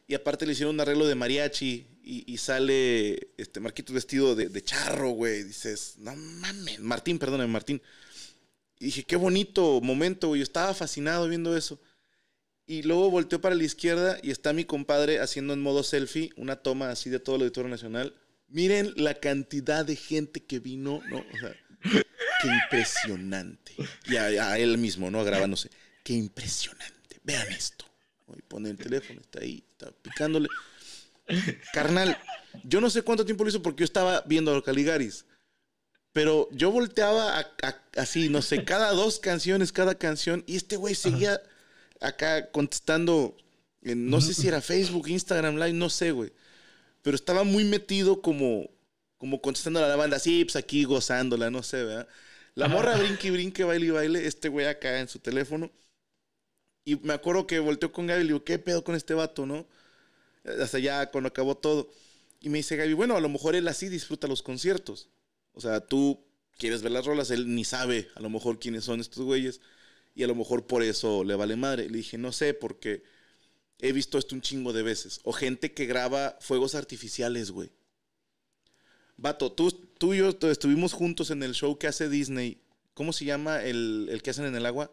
Speaker 1: Y aparte le hicieron un arreglo de mariachi y, y sale este marquito vestido de, de charro, güey. Dices, no mames, Martín, perdóname, Martín. Y dije, qué bonito momento, güey. Yo estaba fascinado viendo eso. Y luego volteó para la izquierda y está mi compadre haciendo en modo selfie una toma así de todo el Auditorio Nacional. Miren la cantidad de gente que vino, ¿no? O sea, qué impresionante. Y a, a él mismo, ¿no? Grabándose. Qué impresionante. Vean esto. Y pone el teléfono, está ahí, está picándole. Carnal, yo no sé cuánto tiempo lo hizo porque yo estaba viendo a los Caligaris. Pero yo volteaba así, no sé, cada dos canciones, cada canción. Y este güey seguía acá contestando, no sé si era Facebook, Instagram Live, no sé, güey. Pero estaba muy metido como, como contestando a la banda. Sí, pues aquí gozándola, no sé, ¿verdad? La morra brinque, brinque, baile y baile. Este güey acá en su teléfono. Y me acuerdo que volteó con Gaby y le digo, ¿qué pedo con este vato, no? hasta ya cuando acabó todo. Y me dice Gaby, bueno, a lo mejor él así disfruta los conciertos. O sea, tú quieres ver las rolas, él ni sabe a lo mejor quiénes son estos güeyes. Y a lo mejor por eso le vale madre. Le dije, no sé, porque he visto esto un chingo de veces. O gente que graba fuegos artificiales, güey. Vato, tú, y yo estuvimos juntos en el show que hace Disney. ¿Cómo se llama el, el que hacen en el agua?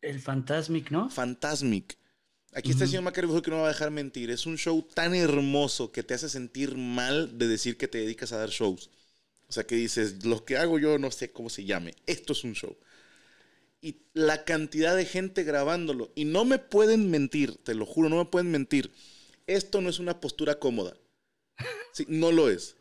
Speaker 2: El Fantasmic, ¿no? Fantasmic.
Speaker 1: Aquí está el señor Macario que no va a dejar mentir. Es un show tan hermoso que te hace sentir mal de decir que te dedicas a dar shows. O sea, que dices, lo que hago yo no sé cómo se llame. Esto es un show. Y la cantidad de gente grabándolo. Y no me pueden mentir, te lo juro, no me pueden mentir. Esto no es una postura cómoda. Sí, no lo es.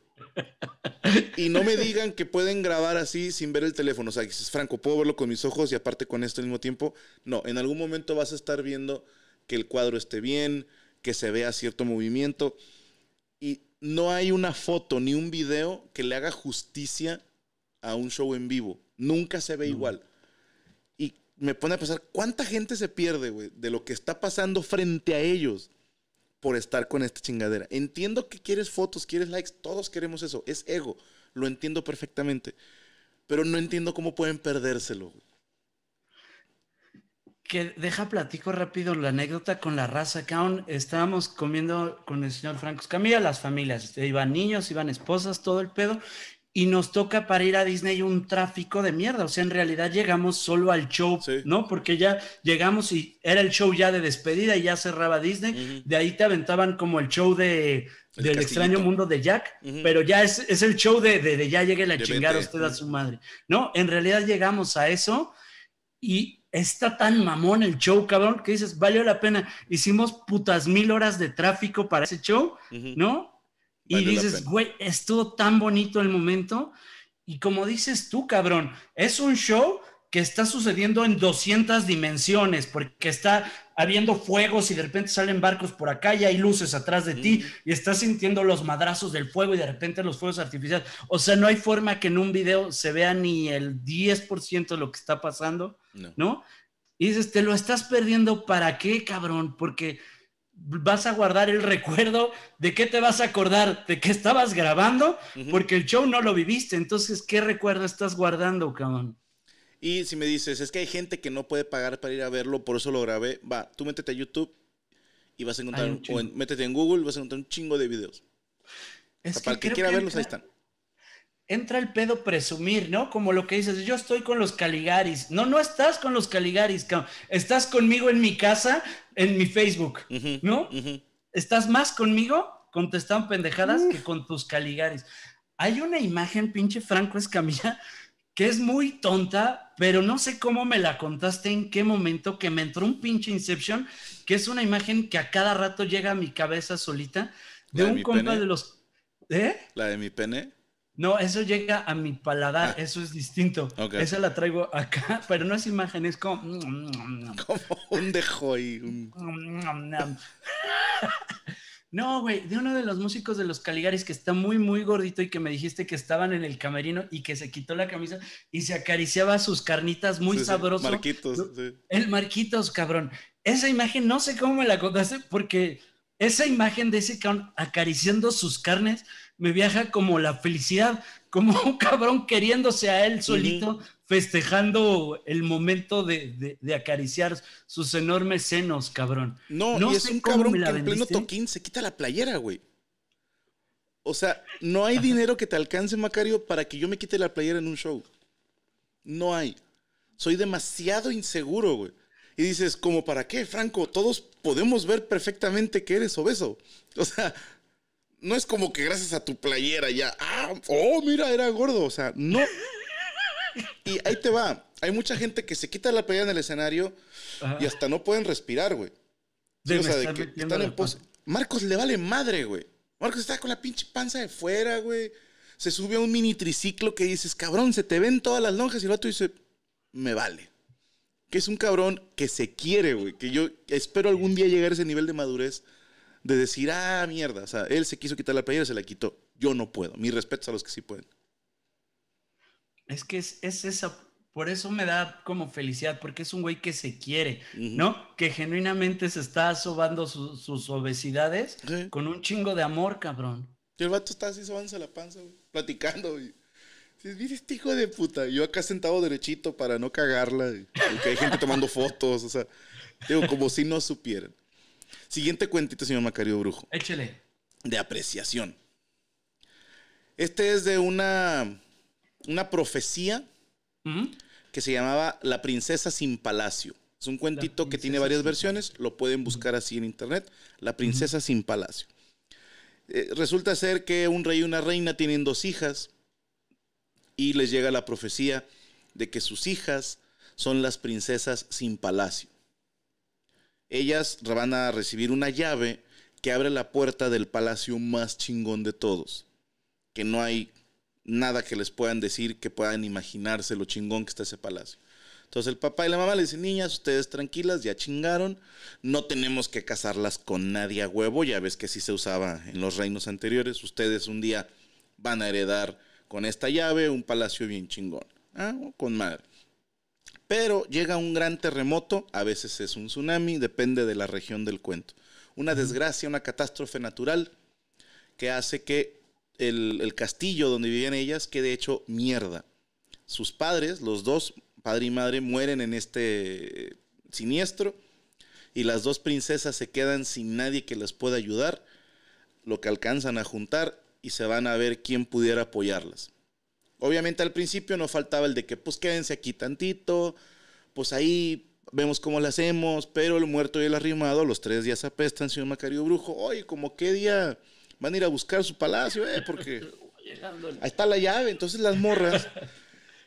Speaker 1: Y no me digan que pueden grabar así sin ver el teléfono. O sea, que dices, Franco, puedo verlo con mis ojos y aparte con esto al mismo tiempo. No, en algún momento vas a estar viendo que el cuadro esté bien, que se vea cierto movimiento. Y no hay una foto ni un video que le haga justicia a un show en vivo. Nunca se ve igual. Y me pone a pensar, ¿cuánta gente se pierde, güey, de lo que está pasando frente a ellos por estar con esta chingadera? Entiendo que quieres fotos, quieres likes, todos queremos eso, es ego, lo entiendo perfectamente. Pero no entiendo cómo pueden perdérselo,
Speaker 2: que deja platico rápido la anécdota con la raza, Caón. Estábamos comiendo con el señor Franco camilla las familias, iban niños, iban esposas, todo el pedo, y nos toca para ir a Disney un tráfico de mierda. O sea, en realidad llegamos solo al show, ¿no? Porque ya llegamos y era el show ya de despedida y ya cerraba Disney. De ahí te aventaban como el show de del extraño mundo de Jack, pero ya es, el show de, de, de ya llegue la chingada usted a su madre. No, en realidad llegamos a eso y está tan mamón el show, cabrón, que dices, valió la pena. Hicimos putas mil horas de tráfico para ese show, ¿no? y dices, güey, estuvo tan bonito el momento. Y como dices tú, cabrón, es un show que está sucediendo en 200 dimensiones, porque está habiendo fuegos y de repente salen barcos por acá y hay luces atrás de ti y estás sintiendo los madrazos del fuego y de repente los fuegos artificiales. O sea, no hay forma que en un video se vea ni el 10% de lo que está pasando, ¿no? Y dices, te lo estás perdiendo para qué, cabrón, porque vas a guardar el recuerdo de qué te vas a acordar, de qué estabas grabando, porque el show no lo viviste. Entonces, ¿qué recuerdo estás guardando, cabrón?
Speaker 1: Y si me dices, es que hay gente que no puede pagar para ir a verlo, por eso lo grabé, va, tú métete a YouTube y vas a encontrar, o en, métete en Google, vas a encontrar un chingo de videos. Es para el que quiera verlos, ahí están.
Speaker 2: Entra el pedo presumir, ¿no? Como lo que dices, yo estoy con los Caligaris. No, no estás con los Caligaris, estás conmigo en mi casa, en mi Facebook, ¿no? Estás más conmigo contestando pendejadas que con tus Caligaris. Hay una imagen, pinche Franco Escamilla, que es muy tonta, pero no sé cómo me la contaste, en qué momento, que me entró un pinche Inception, que es una imagen que a cada rato llega a mi cabeza solita, de, un compa de los... ¿Eh? ¿La de mi pene? No, eso llega a mi paladar, ah. eso es distinto. Esa la traigo acá, pero no es imagen, es como... Mm, mm, mm, como un dejo ahí. No, güey, de uno de los músicos de los Caligaris que está muy, muy gordito y que me dijiste que estaban en el camerino y que se quitó la camisa y se acariciaba sus carnitas muy sabrosas. sabroso. Marquitos, sí. El Marquitos, cabrón. Esa imagen, no sé cómo me la contaste, porque esa imagen de ese cabrón acariciando sus carnes me viaja como la felicidad, como un cabrón queriéndose a él solito, festejando el momento de, de, acariciar sus enormes senos, cabrón. No, no es un cabrón que en pleno toquín se quita la playera, güey.
Speaker 1: O sea, no hay dinero que te alcance, Macario, para que yo me quite la playera en un show. No hay. Soy demasiado inseguro, güey. Y dices, ¿como para qué, Franco? Todos podemos ver perfectamente que eres obeso. O sea, no es como que gracias a tu playera ya, ah, oh, mira, era gordo. O sea, no, y ahí te va. Hay mucha gente que se quita la pelea en el escenario y hasta no pueden respirar, güey. o sea, que están en pose. Marcos le vale madre, güey. Marcos está con la pinche panza de fuera, güey. Se sube a un mini triciclo que dices, cabrón, se te ven todas las lonjas. Y el vato dice, me vale. Que es un cabrón que se quiere, güey. Que yo espero algún día llegar a ese nivel de madurez de decir, ah, mierda. O sea, él se quiso quitar la y se la quitó. Yo no puedo. Mis respetos a los que sí pueden.
Speaker 2: Es que es, esa, por eso me da como felicidad, porque es un güey que se quiere, ¿no? Que genuinamente se está sobando sus obesidades con un chingo de amor, cabrón. Y el vato
Speaker 1: está así sobándose la panza, güey, platicando, güey. este hijo de puta. Yo acá sentado derechito para no cagarla. que hay gente tomando fotos. O sea, digo, como si no supieran. Siguiente cuentito, señor Macario Brujo. Échele. De apreciación. Este es de una una profecía que se llamaba La princesa sin palacio. Es un cuentito que tiene varias versiones, lo pueden buscar así en internet, La princesa sin palacio. Eh, resulta ser que un rey y una reina tienen dos hijas y les llega la profecía de que sus hijas son las princesas sin palacio. Ellas van a recibir una llave que abre la puerta del palacio más chingón de todos, que no hay nada que les puedan decir, que puedan imaginarse lo chingón que está ese palacio. Entonces el papá y la mamá le dicen, niñas, ustedes tranquilas, ya chingaron, no tenemos que casarlas con nadie a huevo, ya ves que así se usaba en los reinos anteriores, ustedes un día van a heredar con esta llave un palacio bien chingón, ¿ah? o con madre. Pero llega un gran terremoto, a veces es un tsunami, depende de la región del cuento. Una desgracia, una catástrofe natural que hace que el, castillo donde vivían ellas que de hecho mierda. Sus padres, los dos, padre y madre, mueren en este siniestro y las dos princesas se quedan sin nadie que les pueda ayudar, lo que alcanzan a juntar y se van a ver quién pudiera apoyarlas. Obviamente al principio no faltaba el de que pues quédense aquí tantito, pues ahí vemos cómo lo hacemos, pero el muerto y el arrimado los tres días apestan, señor Macario Brujo, oye, como qué día van a ir a buscar su palacio, eh, porque ahí está la llave. Entonces las morras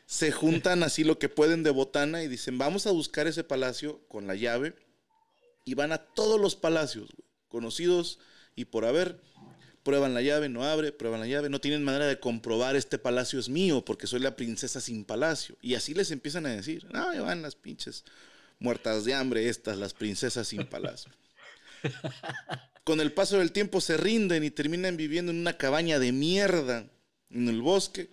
Speaker 1: se juntan así lo que pueden de botana y dicen, vamos a buscar ese palacio con la llave. Y van a todos los palacios conocidos y por haber. Prueban la llave, no abre, prueban la llave. No tienen manera de comprobar este palacio es mío porque soy la princesa sin palacio. Y así les empiezan a decir, no, van las pinches muertas de hambre estas, las princesas sin palacio. con el paso del tiempo se rinden y terminan viviendo en una cabaña de mierda en el bosque.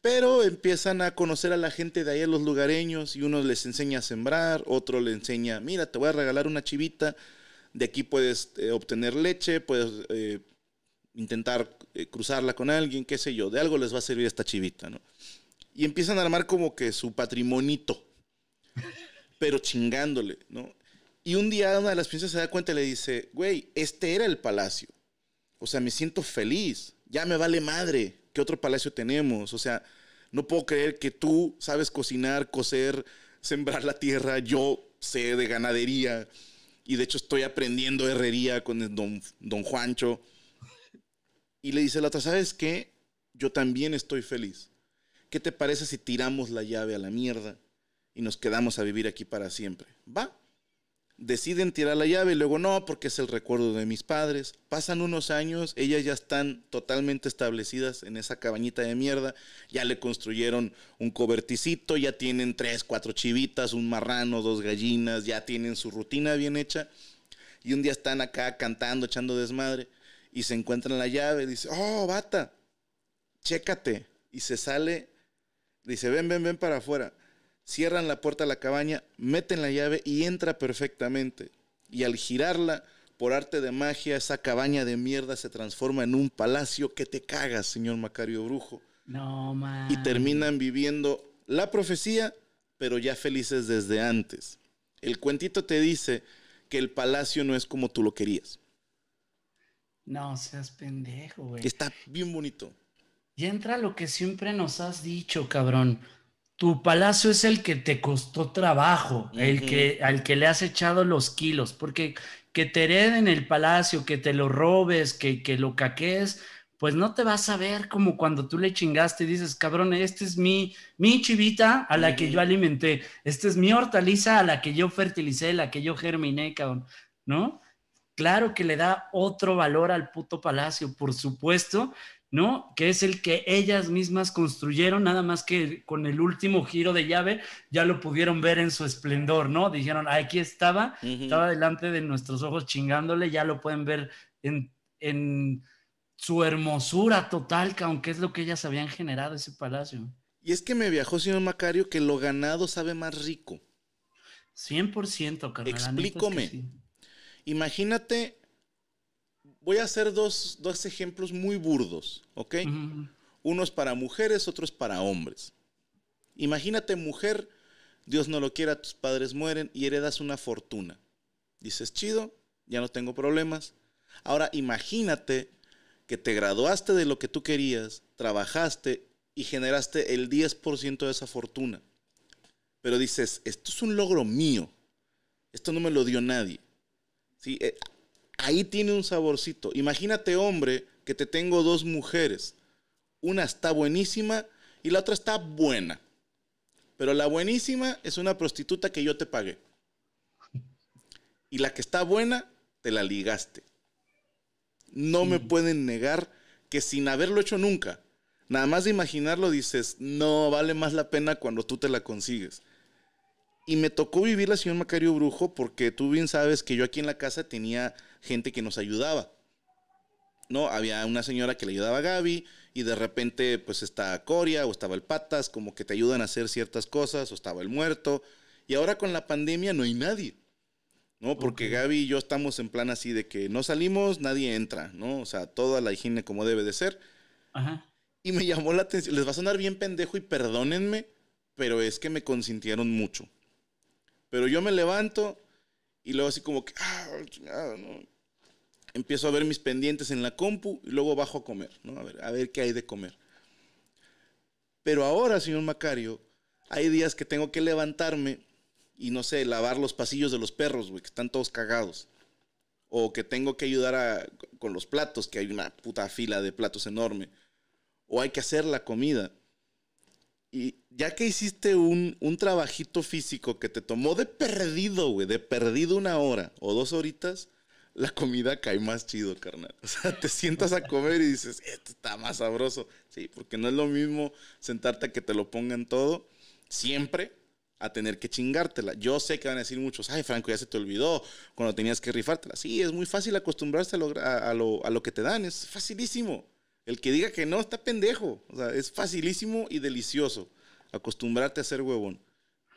Speaker 1: Pero empiezan a conocer a la gente de ahí, a los lugareños, y uno les enseña a sembrar, otro le enseña, mira, te voy a regalar una chivita, de aquí puedes eh, obtener leche, puedes eh, intentar eh, cruzarla con alguien, qué sé yo, de algo les va a servir esta chivita, ¿no? Y empiezan a armar como que su patrimonito, pero chingándole, ¿no? Y un día una de las princesas se da cuenta y le dice, güey, este era el palacio. O sea, me siento feliz. Ya me vale madre ¿Qué otro palacio tenemos. O sea, no puedo creer que tú sabes cocinar, coser, sembrar la tierra. Yo sé de ganadería. Y de hecho estoy aprendiendo herrería con el don, don Juancho. Y le dice la otra, ¿sabes qué? Yo también estoy feliz. ¿Qué te parece si tiramos la llave a la mierda y nos quedamos a vivir aquí para siempre? Va, deciden tirar la llave, y luego no, porque es el recuerdo de mis padres. Pasan unos años, ellas ya están totalmente establecidas en esa cabañita de mierda, ya le construyeron un coberticito, ya tienen tres, cuatro chivitas, un marrano, dos gallinas, ya tienen su rutina bien hecha, y un día están acá cantando, echando desmadre, y se encuentran la llave, dice, oh, bata, chécate, y se sale, dice, ven, ven, ven para afuera cierran la puerta de la cabaña, meten la llave y entra perfectamente. Y al girarla, por arte de magia, esa cabaña de mierda se transforma en un palacio que te cagas, señor Macario Brujo.
Speaker 2: No, man. Y terminan
Speaker 1: viviendo la profecía, pero ya felices desde antes. El cuentito te dice que el palacio no es como tú lo querías.
Speaker 2: No seas pendejo, güey. Está bien bonito. Y entra lo que siempre nos has dicho, cabrón tu palacio es el que te costó trabajo, el que, al que le has echado los kilos, porque que te hereden el palacio, que te lo robes, que, que lo caques, pues no te vas a ver como cuando tú le chingaste y dices, cabrón, este es mi, mi chivita a la que yo alimenté, esta es mi hortaliza a la que yo fertilicé, la que yo germiné, cabrón, ¿no? Claro que le da otro valor al puto palacio, por supuesto, ¿no? Que es el que ellas mismas construyeron, nada más que con el último giro de llave ya lo pudieron ver en su esplendor, ¿no? Dijeron, aquí estaba, estaba delante de nuestros ojos chingándole, ya lo pueden ver en, su hermosura total, que aunque es lo que ellas habían generado ese palacio.
Speaker 1: Y es que me viajó, señor Macario, que lo ganado sabe más rico. 100%, carnal. Explícome. Imagínate voy a hacer dos, ejemplos muy burdos, ¿ok? Unos Uno es para mujeres, otro es para hombres. Imagínate mujer, Dios no lo quiera, tus padres mueren y heredas una fortuna. Dices, chido, ya no tengo problemas. Ahora imagínate que te graduaste de lo que tú querías, trabajaste y generaste el 10% de esa fortuna. Pero dices, esto es un logro mío. Esto no me lo dio nadie. ¿Sí? Eh, ahí tiene un saborcito. Imagínate, hombre, que te tengo dos mujeres. Una está buenísima y la otra está buena. Pero la buenísima es una prostituta que yo te pagué. Y la que está buena, te la ligaste. No me pueden negar que sin haberlo hecho nunca, nada más de imaginarlo dices, no, vale más la pena cuando tú te la consigues. Y me tocó vivir la señor Macario Brujo porque tú bien sabes que yo aquí en la casa tenía gente que nos ayudaba. ¿no? Había una señora que le ayudaba a Gaby y de repente pues está Coria o estaba el Patas, como que te ayudan a hacer ciertas cosas o estaba el muerto. Y ahora con la pandemia no hay nadie, ¿no? Porque Gaby y yo estamos en plan así de que no salimos, nadie entra, ¿no? O sea, toda la higiene como debe de ser. Y me llamó la atención, les va a sonar bien pendejo y perdónenme, pero es que me consintieron mucho. Pero yo me levanto, y luego así como que, ah, Empiezo a ver mis pendientes en la compu y luego bajo a comer, ¿no? A ver, qué hay de comer. Pero ahora, señor Macario, hay días que tengo que levantarme y no sé, lavar los pasillos de los perros, güey, que están todos cagados. O que tengo que ayudar a, con los platos, que hay una puta fila de platos enorme. O hay que hacer la comida y ya que hiciste un, trabajito físico que te tomó de perdido, güey, de perdido una hora o dos horitas, la comida cae más chido, carnal. O sea, te sientas a comer y dices, esto está más sabroso. Sí, porque no es lo mismo sentarte a que te lo pongan todo siempre a tener que chingártela. Yo sé que van a decir muchos, ay, Franco, ya se te olvidó cuando tenías que rifártela. Sí, es muy fácil acostumbrarse a lo, a lo que te dan, es facilísimo. El que diga que no está pendejo. O sea, es facilísimo y delicioso acostumbrarte a ser huevón.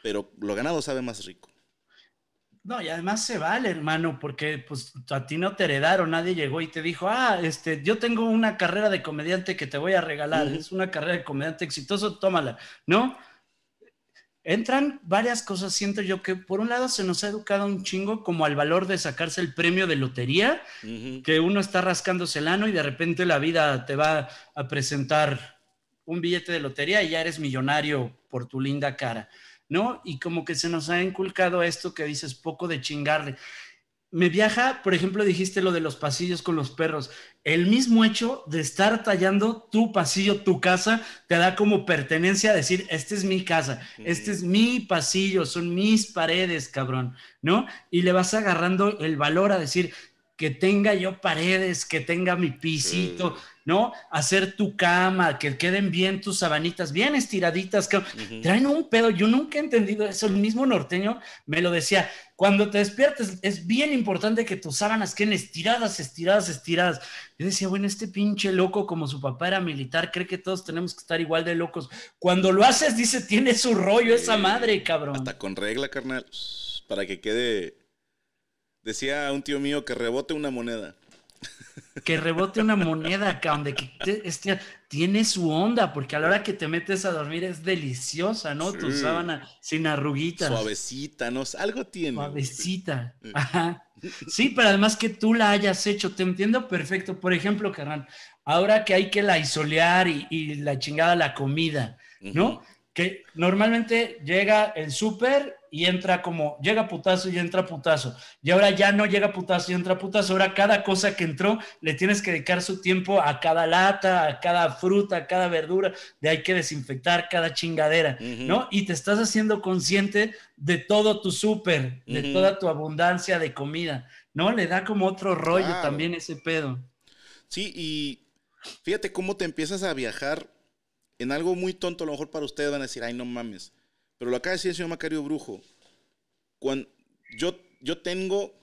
Speaker 1: Pero lo ganado sabe más rico.
Speaker 2: No, y además se vale, hermano, porque pues a ti no te heredaron, nadie llegó y te dijo, ah, este, yo tengo una carrera de comediante que te voy a regalar, es una carrera de comediante exitoso, tómala, ¿no? entran varias cosas, siento yo que por un lado se nos ha educado un chingo como al valor de sacarse el premio de lotería, que uno está rascándose el ano y de repente la vida te va a presentar un billete de lotería y ya eres millonario por tu linda cara, ¿no? Y como que se nos ha inculcado esto que dices poco de chingarle me viaja, por ejemplo, dijiste lo de los pasillos con los perros. El mismo hecho de estar tallando tu pasillo, tu casa, te da como pertenencia a decir, esta es mi casa, este es mi pasillo, son mis paredes, cabrón, ¿no? Y le vas agarrando el valor a decir, que tenga yo paredes, que tenga mi pisito, ¿no? Hacer tu cama, que queden bien tus sabanitas, bien estiraditas. Traen un pedo, yo nunca he entendido eso, el mismo norteño me lo decía, cuando te despiertes es bien importante que tus sábanas queden estiradas, estiradas, estiradas. Yo decía, bueno, este pinche loco como su papá era militar, cree que todos tenemos que estar igual de locos. Cuando lo haces, dice, tiene su rollo esa madre, cabrón. Hasta con regla, carnal,
Speaker 1: para que quede...
Speaker 2: Decía un
Speaker 1: tío mío que rebote una moneda
Speaker 2: que rebote una moneda, acá donde que este, tiene su onda, porque a la hora que te metes a dormir es deliciosa, ¿no? Tu sábana sin arruguitas.
Speaker 1: Suavecita, ¿no? Algo tiene.
Speaker 2: Suavecita. Ajá. Sí, pero además que tú la hayas hecho, te entiendo perfecto. Por ejemplo, carnal, ahora que hay que la isolear y, la chingada la comida, ¿no? Que normalmente llega el súper y entra como, llega putazo y entra putazo. Y ahora ya no llega putazo y entra putazo. Ahora cada cosa que entró le tienes que dedicar su tiempo a cada lata, a cada fruta, a cada verdura. De hay que desinfectar cada chingadera, ¿no? Y te estás haciendo consciente de todo tu súper, de toda tu abundancia de comida, ¿no? Le da como otro rollo también ese pedo. Sí, y fíjate cómo
Speaker 1: te empiezas a viajar en algo muy tonto, a lo mejor para ustedes van a decir, ay, no mames. Pero lo acaba de decir el señor Macario Brujo. Cuando yo, yo tengo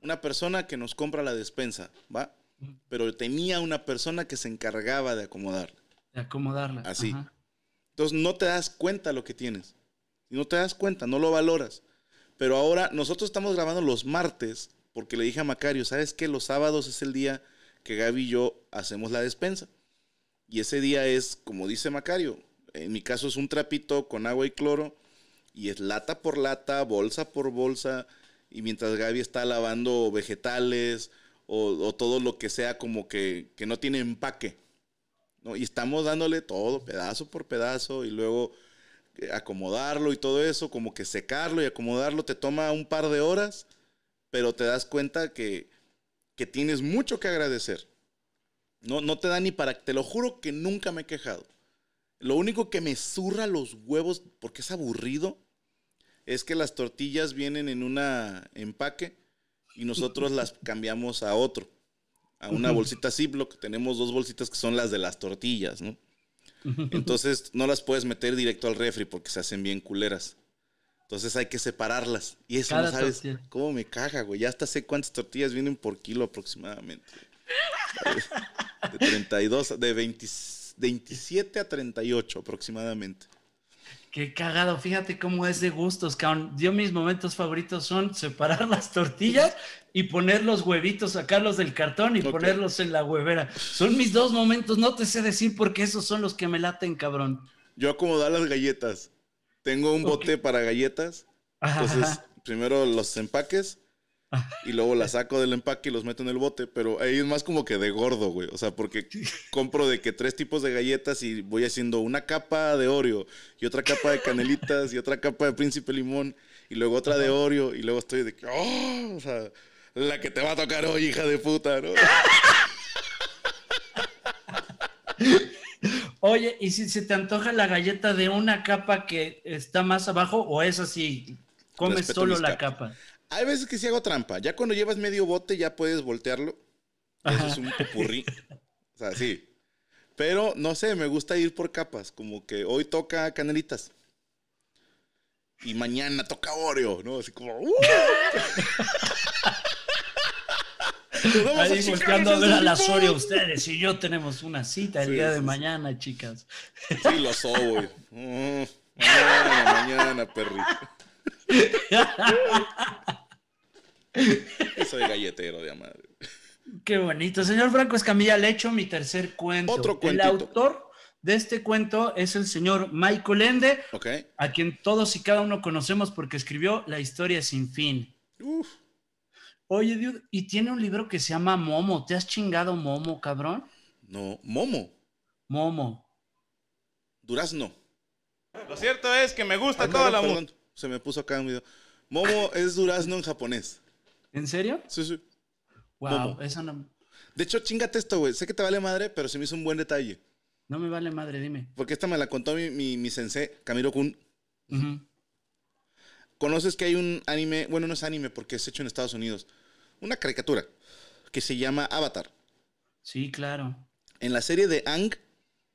Speaker 1: una persona que nos compra la despensa, ¿va? Pero tenía una persona que se encargaba de acomodarla.
Speaker 2: De acomodarla.
Speaker 1: Así. Entonces no te das cuenta lo que tienes. No te das cuenta, no lo valoras. Pero ahora nosotros estamos grabando los martes porque le dije a Macario, ¿sabes qué? Los sábados es el día que Gaby y yo hacemos la despensa. Y ese día es, como dice Macario, en mi caso es un trapito con agua y cloro y es lata por lata, bolsa por bolsa, y mientras Gaby está lavando vegetales o, todo lo que sea como que, no tiene empaque. ¿no? Y estamos dándole todo, pedazo por pedazo, y luego eh, acomodarlo y todo eso, como que secarlo y acomodarlo, te toma un par de horas, pero te das cuenta que, que tienes mucho que agradecer. No, no te da ni para, te lo juro que nunca me he quejado. Lo único que me zurra los huevos, porque es aburrido, es que las tortillas vienen en un empaque y nosotros las cambiamos a otro, a una bolsita Ziploc. Tenemos dos bolsitas que son las de las tortillas, ¿no? Entonces no las puedes meter directo al refri porque se hacen bien culeras. Entonces hay que separarlas. Y eso no sabes cómo me caga, güey. Ya hasta sé cuántas tortillas vienen por kilo aproximadamente. De 32, de 26. 27 a 38 aproximadamente.
Speaker 2: Qué cagado, fíjate cómo es de gustos, cabrón. Yo mis momentos favoritos son separar las tortillas y poner los huevitos, sacarlos del cartón y ponerlos en la huevera. Son mis dos momentos, no te sé decir porque esos son los que me laten, cabrón.
Speaker 1: Yo acomodar las galletas. Tengo un bote para galletas. entonces, primero los empaques, y luego la saco del empaque y los meto en el bote, pero ahí es más como que de gordo, güey. O sea, porque compro de que tres tipos de galletas y voy haciendo una capa de Oreo y otra capa de canelitas y otra capa de príncipe limón y luego otra de Oreo y luego estoy de que, oh, o sea, la que te va a tocar hoy, hija de puta, ¿no?
Speaker 2: Oye, ¿y si se te antoja la galleta de una capa que está más abajo o es así? Comes solo la capa.
Speaker 1: Hay veces que sí hago trampa. Ya cuando llevas medio bote ya puedes voltearlo. Eso es un popurrí. o sea, sí. Pero no sé, me gusta ir por capas. Como que hoy toca canelitas. Y mañana toca Oreo, ¿no? Así como. ¡uh!
Speaker 2: Ahí buscando ver a las Oreo ustedes y yo tenemos una cita el día de mañana, chicas.
Speaker 1: Sí, lo so, mm, mañana, mañana, perrito. Soy galletero de madre.
Speaker 2: Qué bonito. Señor Franco Escamilla, le hecho mi tercer cuento. Otro cuento. El autor de este cuento es el señor Michael Ende, a quien todos y cada uno conocemos porque escribió La historia sin fin. Uf. Oye, y tiene un libro que se llama Momo. ¿Te has chingado Momo, cabrón? No, Momo. Momo.
Speaker 1: Durazno. Lo cierto es que me gusta toda la... música. se me puso acá un video. Momo es durazno en japonés. ¿En serio? Sí, sí. Wow, esa no. De hecho, chingate esto, güey. Sé que te vale madre, pero se me hizo un buen detalle.
Speaker 2: No me vale madre, dime.
Speaker 1: Porque esta me la contó mi, mi, sensei, Camilo Kun. ¿Conoces que hay un anime? Bueno, no es anime porque es hecho en Estados Unidos. Una caricatura que se llama Avatar. Sí, claro. En la serie de Ang,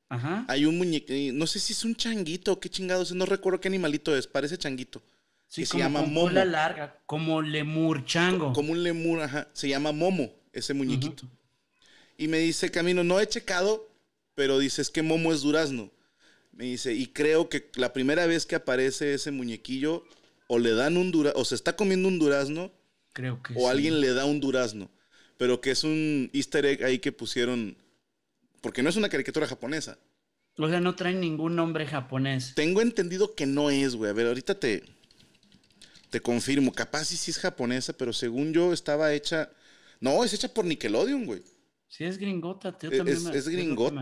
Speaker 1: hay un muñequito. Eh, no sé si es un changuito, qué chingados. No recuerdo qué animalito es. Parece changuito se llama Momo. larga,
Speaker 2: como lemur chango. Como un lemur, ajá.
Speaker 1: Se llama Momo, ese muñequito. Y me dice, Camino, no he checado, pero dice, es que Momo es durazno. Me dice, y creo que la primera vez que aparece ese muñequillo, o le dan un durazno, o se está comiendo un durazno,
Speaker 2: creo que o alguien
Speaker 1: le da un durazno. Pero que es un easter egg ahí que pusieron, porque no es una caricatura japonesa. O sea, no traen ningún nombre japonés. Tengo entendido que no es, güey. A ver, ahorita te, te confirmo, capaz sí, sí es japonesa, pero según yo estaba hecha. No, es hecha por Nickelodeon, güey.
Speaker 2: Sí, es gringota, tío, e-, también es, es gringota.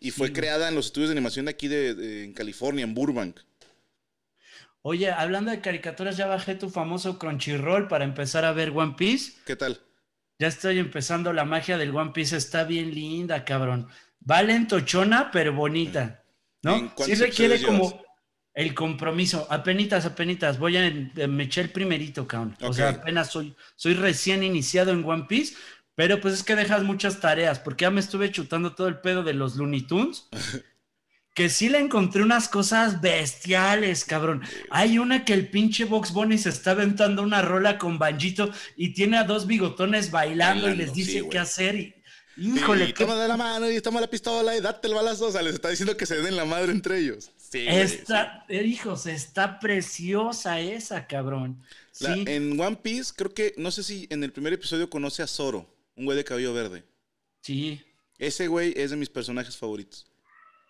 Speaker 1: y fue creada en los estudios de animación de aquí de, en California, en Burbank.
Speaker 2: Oye, hablando de caricaturas, ya bajé tu famoso Crunchyroll para empezar a ver One Piece. ¿Qué tal? Ya estoy empezando la magia del One Piece, está bien linda, cabrón. Va lentochona, pero bonita. ¿No? Sí requiere como, el compromiso, apenitas, apenitas, voy a, eh, me eché el primerito, cabrón. O sea, apenas soy, soy recién iniciado en One Piece, pero pues es que dejas muchas tareas, porque ya me estuve chutando todo el pedo de los Looney Tunes, que sí le encontré unas cosas bestiales, cabrón. Hay una que el pinche Box Bunny se está aventando una rola con Banjito y tiene a dos bigotones bailando, y les dice qué hacer y... Híjole, toma
Speaker 1: de la mano y toma la pistola y date el balazo. O sea, les está diciendo que se den la madre entre ellos está, eh, hijos, está preciosa esa, cabrón. En One Piece, creo que, no sé si en el primer episodio conoce a Zoro, un güey de cabello verde. Sí. Ese güey es de mis personajes favoritos.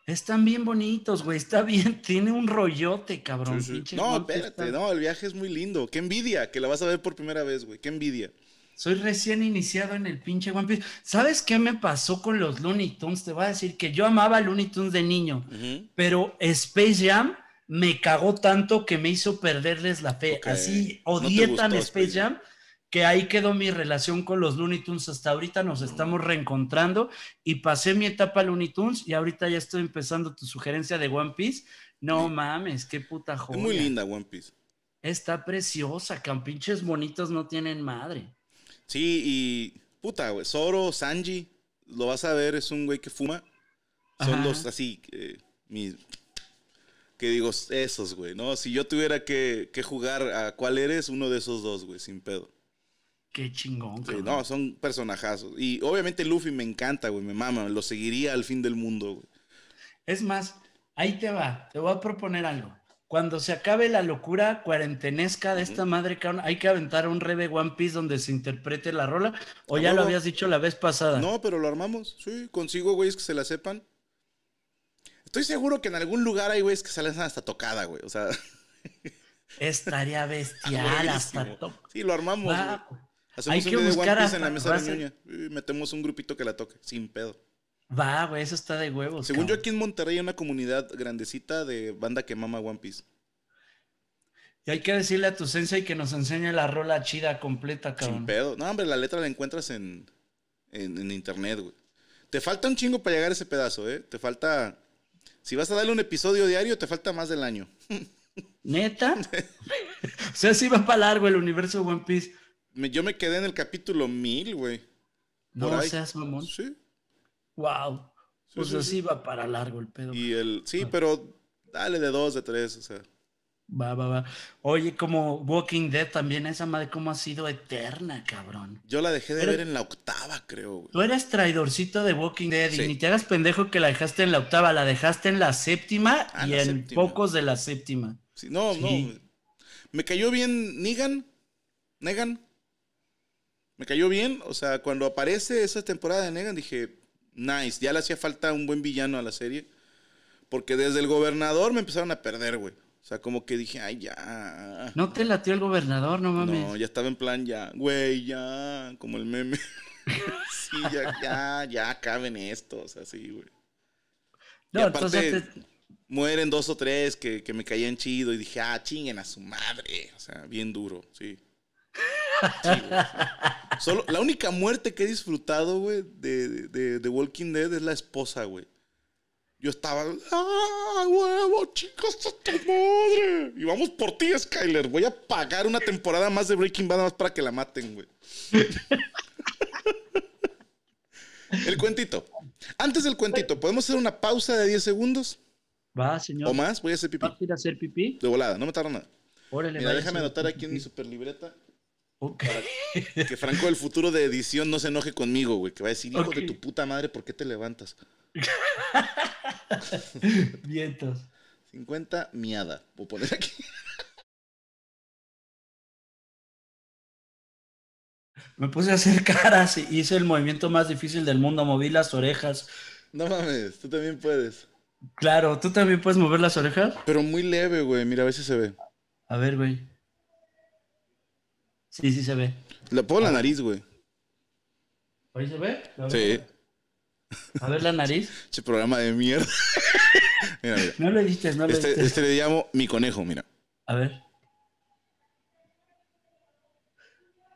Speaker 2: Están bien bonitos, güey. Está bien, tiene un rollote, cabrón. no, espérate,
Speaker 1: no, el viaje es muy lindo. Qué envidia, que la vas a ver por primera vez, güey. Qué envidia.
Speaker 2: Soy recién iniciado en el pinche One Piece. ¿Sabes qué me pasó con los Looney Tunes? Te voy a decir que yo amaba Looney Tunes de niño, pero Space Jam me cagó tanto que me hizo perderles la fe. Así odié tan Space, Jam que ahí quedó mi relación con los Looney Tunes hasta ahorita, nos estamos reencontrando y pasé mi etapa Looney Tunes y ahorita ya estoy empezando tu sugerencia de One Piece. No mm. mames, qué puta joven. muy linda One Piece. Está preciosa, que pinches bonitos no tienen madre. Sí,
Speaker 1: y puta, güey. Zoro, Sanji, lo vas a ver, es un güey que fuma. Son dos así, eh, mis, que digo, esos, güey, ¿no? Si yo tuviera que, jugar a cuál eres, uno de esos dos, güey, sin pedo.
Speaker 2: Qué chingón, güey. no,
Speaker 1: son personajazos. Y obviamente Luffy me encanta, güey, me mama, lo seguiría al fin del mundo,
Speaker 2: güey. Es más, ahí te va, te voy a proponer algo cuando se acabe la locura cuarentenesca de esta madre, hay que aventar un rebe One Piece donde se interprete la rola. O ah, ya lo habías dicho la vez pasada. No,
Speaker 1: pero lo armamos. Sí, consigo güeyes que se la sepan. Estoy seguro que en algún lugar hay güeyes que se hacen hasta tocada, güey. O sea.
Speaker 2: Estaría bestial ah, hasta tocada. Sí, lo armamos. hay que One Piece en la mesa de la
Speaker 1: Y metemos un grupito que la toque, sin pedo.
Speaker 2: Va, güey, eso está de huevos. Según yo,
Speaker 1: aquí en Monterrey hay una comunidad grandecita de banda que mama One Piece.
Speaker 2: Y hay que decirle a tu y que nos enseñe la rola chida completa, cabrón. Sin
Speaker 1: pedo. No, hombre, la letra la encuentras en, en, internet, güey. Te falta un chingo para llegar a ese pedazo, ¿eh? Te falta. Si vas a darle un episodio diario, te falta más del año.
Speaker 2: ¿Neta?
Speaker 1: o sea, sí va para largo el universo One Piece. yo me quedé en el capítulo mil, güey. No seas
Speaker 2: mamón. Sí. Wow. Pues así va para largo
Speaker 1: el pedo. Y el, sí, ah. pero dale de dos, de tres, o sea.
Speaker 2: Va, va, va. Oye, como Walking Dead también, esa madre, ¿cómo ha sido eterna, cabrón?
Speaker 1: Yo la dejé de ver en la octava, creo.
Speaker 2: Tú eres traidorcito de Walking Dead y ni te hagas pendejo que la dejaste en la octava, la dejaste en la séptima ah, y en pocos de la séptima. Sí, no, no.
Speaker 1: Me cayó bien Negan. Negan. Me cayó bien. O sea, cuando aparece esa temporada de Negan, dije, Nice. Ya le hacía falta un buen villano a la serie. Porque desde el gobernador me empezaron a perder, güey. O sea, como que dije, ay, ya.
Speaker 2: No te latió el gobernador, no mames. No, ya
Speaker 1: estaba en plan, ya, güey, ya, como el meme. sí, ya, ya, ya, caben estos, así, güey. y aparte, mueren dos o tres que, que me caían chido y dije, ah, chinguen a su madre. O sea, bien duro, sí. Solo, la única muerte que he disfrutado, güey, de, de, Walking Dead es la esposa, güey. Yo estaba, ¡ah, huevo, chicos, madre! Y vamos por ti, Skyler. Voy a pagar una temporada más de Breaking Bad más para que la maten, güey. El cuentito. Antes del cuentito, ¿podemos hacer una pausa de 10 segundos? Va, señor. ¿O más? Voy a hacer pipí. a hacer pipí? De volada, no me tardo nada. déjame anotar aquí en mi super libreta. Okay. que Franco del futuro de edición no se enoje conmigo, güey. Que va a decir, hijo de tu puta madre, ¿por qué te levantas? Vientos. 50 miada. Voy a poner aquí.
Speaker 2: Me puse a hacer caras y hice el movimiento más difícil del mundo. Moví las orejas. No mames, tú también puedes. Claro, tú también puedes mover las orejas.
Speaker 1: Pero muy leve, güey. Mira, a veces se ve. A
Speaker 2: ver, güey. Sí, sí se ve.
Speaker 1: Le pongo la ah. nariz, güey.
Speaker 2: ¿Ahí se ve? sí. A
Speaker 1: ver la nariz. Ese programa de mierda. No lo diste, no lo este, Este le llamo mi conejo, mira.
Speaker 2: A ver.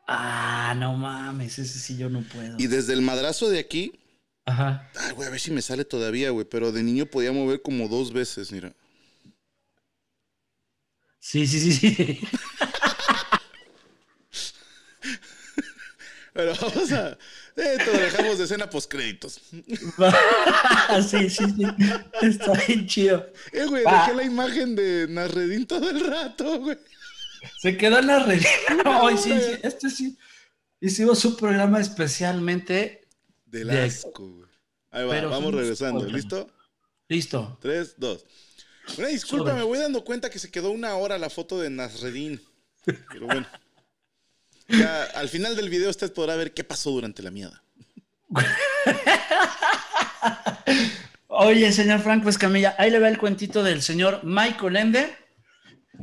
Speaker 2: Ah, no mames, ese sí yo no puedo. Y
Speaker 1: desde el madrazo
Speaker 2: de aquí. Ajá.
Speaker 1: Ay, güey, a ver si me sale todavía, güey. Pero de niño podía mover como dos veces, mira.
Speaker 2: Sí, sí, sí, sí.
Speaker 1: Pero vamos a. Eh, dejamos de escena post-créditos.
Speaker 2: sí, sí, sí. Está bien chido. Eh, güey, dejé la imagen de Narredín todo el rato, güey. Se quedó Narredín. No, Hoy sí, sí, este sí. Hicimos un programa especialmente.
Speaker 1: Del de... asco, güey. Ahí va, vamos regresando. ¿Listo? Listo. Tres, dos. Una disculpa, me voy dando cuenta que se quedó una hora la foto de Nasreddin. Pero bueno al final del video usted podrá ver qué pasó durante la mierda.
Speaker 2: Oye, señor Franco Escamilla, ahí le ve el cuentito del señor Michael Ende.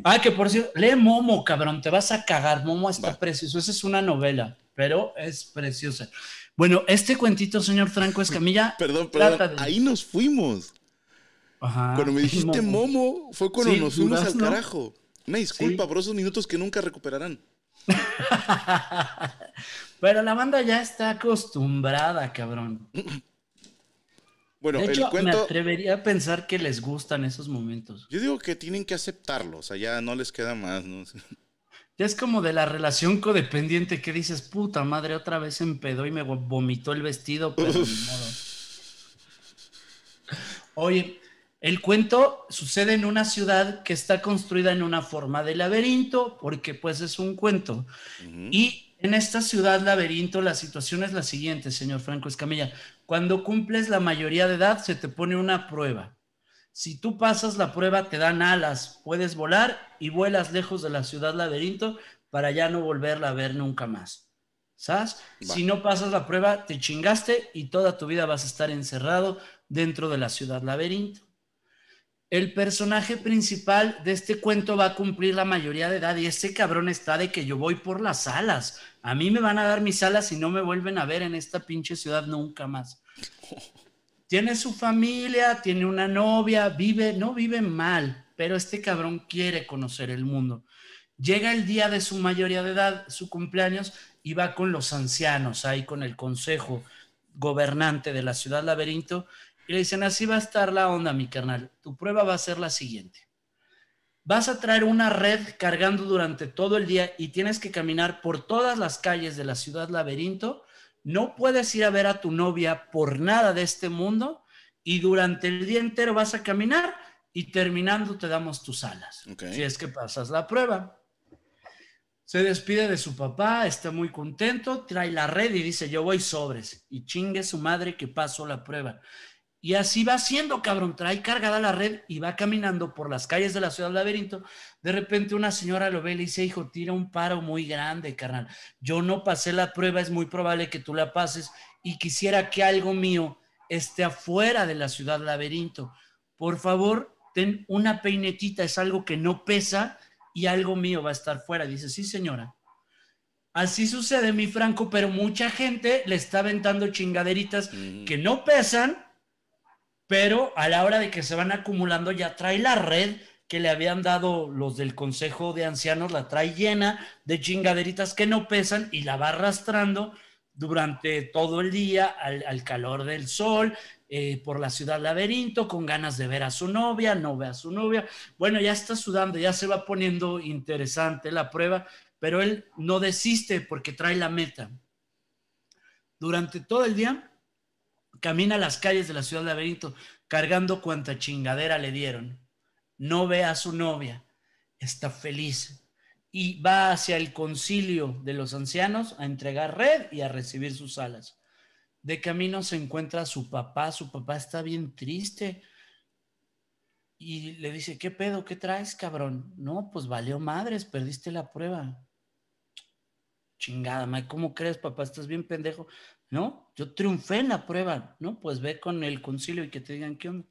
Speaker 2: Ah, que por cierto, lee Momo, cabrón, te vas a cagar. Momo está precioso. Esa es una novela, pero es preciosa. Bueno, este cuentito, señor Franco Escamilla. perdón, perdón. Ahí nos fuimos. cuando me dijiste Momo, fue cuando nos fuimos al carajo. Me disculpa
Speaker 1: por esos minutos que nunca recuperarán.
Speaker 2: Pero la banda ya está acostumbrada, cabrón.
Speaker 1: Bueno, de hecho, me atrevería
Speaker 2: a pensar que les gustan esos momentos.
Speaker 1: Yo digo que tienen que aceptarlo, o sea, ya no les queda más, ¿no?
Speaker 2: Ya es como de la relación codependiente que dices, puta madre, otra vez empedó y me vomitó el vestido, pero Oye, el cuento sucede en una ciudad que está construida en una forma de laberinto, porque pues es un cuento. Y en esta ciudad laberinto la situación es la siguiente, señor Franco Escamilla. Cuando cumples la mayoría de edad se te pone una prueba. Si tú pasas la prueba te dan alas, puedes volar y vuelas lejos de la ciudad laberinto para ya no volverla a ver nunca más. ¿Sabes? Si no pasas la prueba te chingaste y toda tu vida vas a estar encerrado dentro de la ciudad laberinto el personaje principal de este cuento va a cumplir la mayoría de edad y este cabrón está de que yo voy por las alas. A mí me van a dar mis alas y no me vuelven a ver en esta pinche ciudad nunca más. Tiene su familia, tiene una novia, vive, no vive mal, pero este cabrón quiere conocer el mundo. Llega el día de su mayoría de edad, su cumpleaños, y va con los ancianos, ahí con el consejo gobernante de la ciudad laberinto, y le dicen, así va a estar la onda, mi carnal. Tu prueba va a ser la siguiente. Vas a traer una red cargando durante todo el día y tienes que caminar por todas las calles de la ciudad laberinto. No puedes ir a ver a tu novia por nada de este mundo y durante el día entero vas a caminar y terminando te damos tus alas. Si es que pasas la prueba. Se despide de su papá, está muy contento, trae la red y dice, yo voy sobres. Y chingue su madre que pasó la prueba. Y así va siendo, cabrón. Trae cargada la red y va caminando por las calles de la ciudad laberinto. De repente una señora lo ve y le dice, hijo, tira un paro muy grande, carnal. Yo no pasé la prueba, es muy probable que tú la pases y quisiera que algo mío esté afuera de la ciudad laberinto. Por favor, ten una peinetita, es algo que no pesa y algo mío va a estar fuera. Dice, sí, señora. Así sucede, mi Franco, pero mucha gente le está aventando chingaderitas mm. que no pesan pero a la hora de que se van acumulando ya trae la red que le habían dado los del Consejo de Ancianos, la trae llena de chingaderitas que no pesan y la va arrastrando durante todo el día al, calor del sol, eh, por la ciudad laberinto, con ganas de ver a su novia, no ve a su novia. Bueno, ya está sudando, ya se va poniendo interesante la prueba, pero él no desiste porque trae la meta. Durante todo el día Camina las calles de la ciudad de laberinto cargando cuanta chingadera le dieron. No ve a su novia, está feliz y va hacia el concilio de los ancianos a entregar red y a recibir sus alas. De camino se encuentra a su papá, su papá está bien triste y le dice, ¿qué pedo? ¿Qué traes, cabrón? No, pues valió madres, perdiste la prueba. Chingada, ¿cómo crees, papá? Estás bien pendejo. ¿no? Yo triunfé en la prueba, ¿no? Pues ve con el concilio y que te digan qué onda.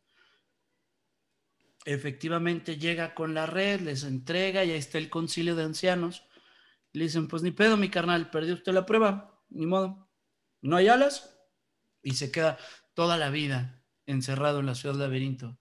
Speaker 2: Efectivamente llega con la red, les entrega y ahí está el concilio de ancianos. Le dicen, pues ni pedo, mi carnal, perdió usted la prueba, ni modo. No hay alas y se queda toda la vida encerrado en la ciudad laberinto.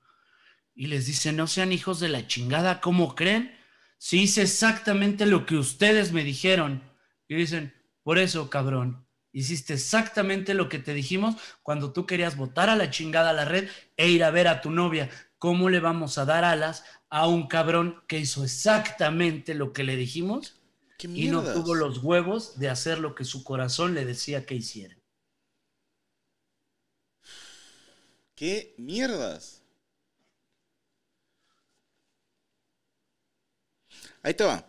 Speaker 2: Y les dice no sean hijos de la chingada, ¿cómo creen? Si hice exactamente lo que ustedes me dijeron. Y dicen, por eso, cabrón, Hiciste exactamente lo que te dijimos cuando tú querías votar a la chingada a la red e ir a ver a tu novia. ¿Cómo le vamos a dar alas a un cabrón que hizo exactamente lo que le dijimos y no tuvo los huevos de hacer lo que su corazón le decía que hiciera?
Speaker 1: ¿Qué mierdas? Ahí te va.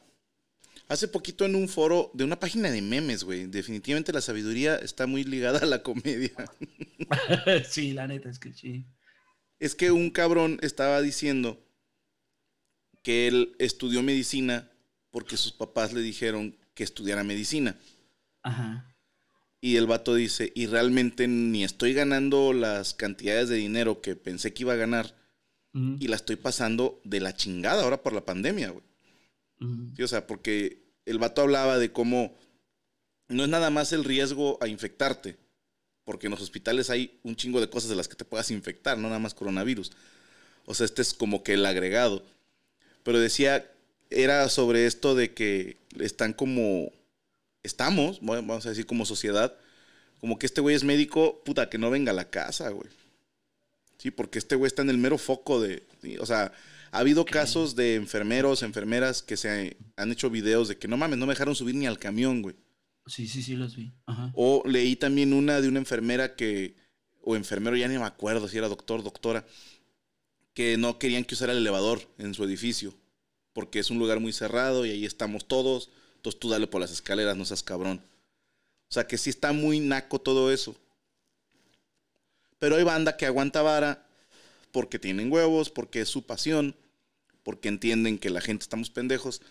Speaker 1: Hace poquito en un foro de una página de memes, güey. Definitivamente la sabiduría está muy ligada a la comedia.
Speaker 2: sí, la neta es que sí.
Speaker 1: Es que un cabrón estaba diciendo que él estudió medicina porque sus papás le dijeron que estudiara medicina. Ajá. Y el vato dice, y realmente ni estoy ganando las cantidades de dinero que pensé que iba a ganar. Y la estoy pasando de la chingada ahora por la pandemia, güey. O sea, porque el vato hablaba de cómo no es nada más el riesgo a infectarte, porque en los hospitales hay un chingo de cosas de las que te puedas infectar, no nada más coronavirus. O sea, este es como que el agregado. Pero decía, era sobre esto de que están como, estamos, vamos a decir como sociedad, como que este güey es médico, puta, que no venga a la casa, güey. Sí, porque este güey está en el mero foco de, o sea, ha habido casos de enfermeros, enfermeras que se han hecho videos de que no mames, no me dejaron subir ni al camión, güey.
Speaker 2: Sí, sí, sí, los vi.
Speaker 1: O leí también una de una enfermera que, o enfermero, ya ni me acuerdo si era doctor, doctora, que no querían que usara el elevador en su edificio, porque es un lugar muy cerrado y ahí estamos todos, entonces tú dale por las escaleras, no seas cabrón. O sea que sí está muy naco todo eso. Pero hay banda que aguanta vara porque tienen huevos, porque es su pasión, porque entienden que la gente estamos pendejos,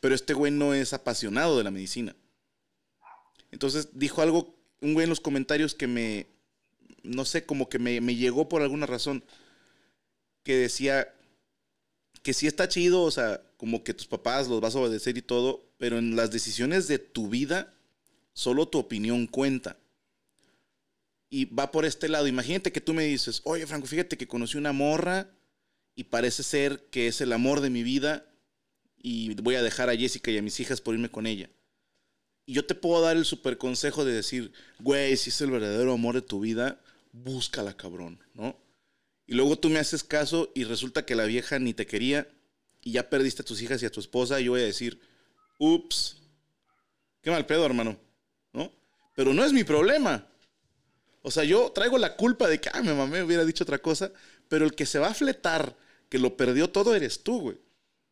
Speaker 1: pero este güey no es apasionado de la medicina. Entonces dijo algo, un güey en los comentarios que me, no sé, como que me, llegó por alguna razón, que decía que si está chido, o sea, como que tus papás los vas a obedecer y todo, pero en las decisiones de tu vida, solo tu opinión cuenta y va por este lado. Imagínate que tú me dices, oye Franco, fíjate que conocí una morra y parece ser que es el amor de mi vida y voy a dejar a Jessica y a mis hijas por irme con ella. Y yo te puedo dar el super consejo de decir, güey, si es el verdadero amor de tu vida, búscala, cabrón, ¿no? Y luego tú me haces caso y resulta que la vieja ni te quería y ya perdiste a tus hijas y a tu esposa y yo voy a decir, ups, qué mal pedo, hermano, ¿no? Pero no es mi problema. O sea, yo traigo la culpa de que, ah, mi mamá hubiera dicho otra cosa, pero el que se va a fletar, que lo perdió todo, eres tú, güey.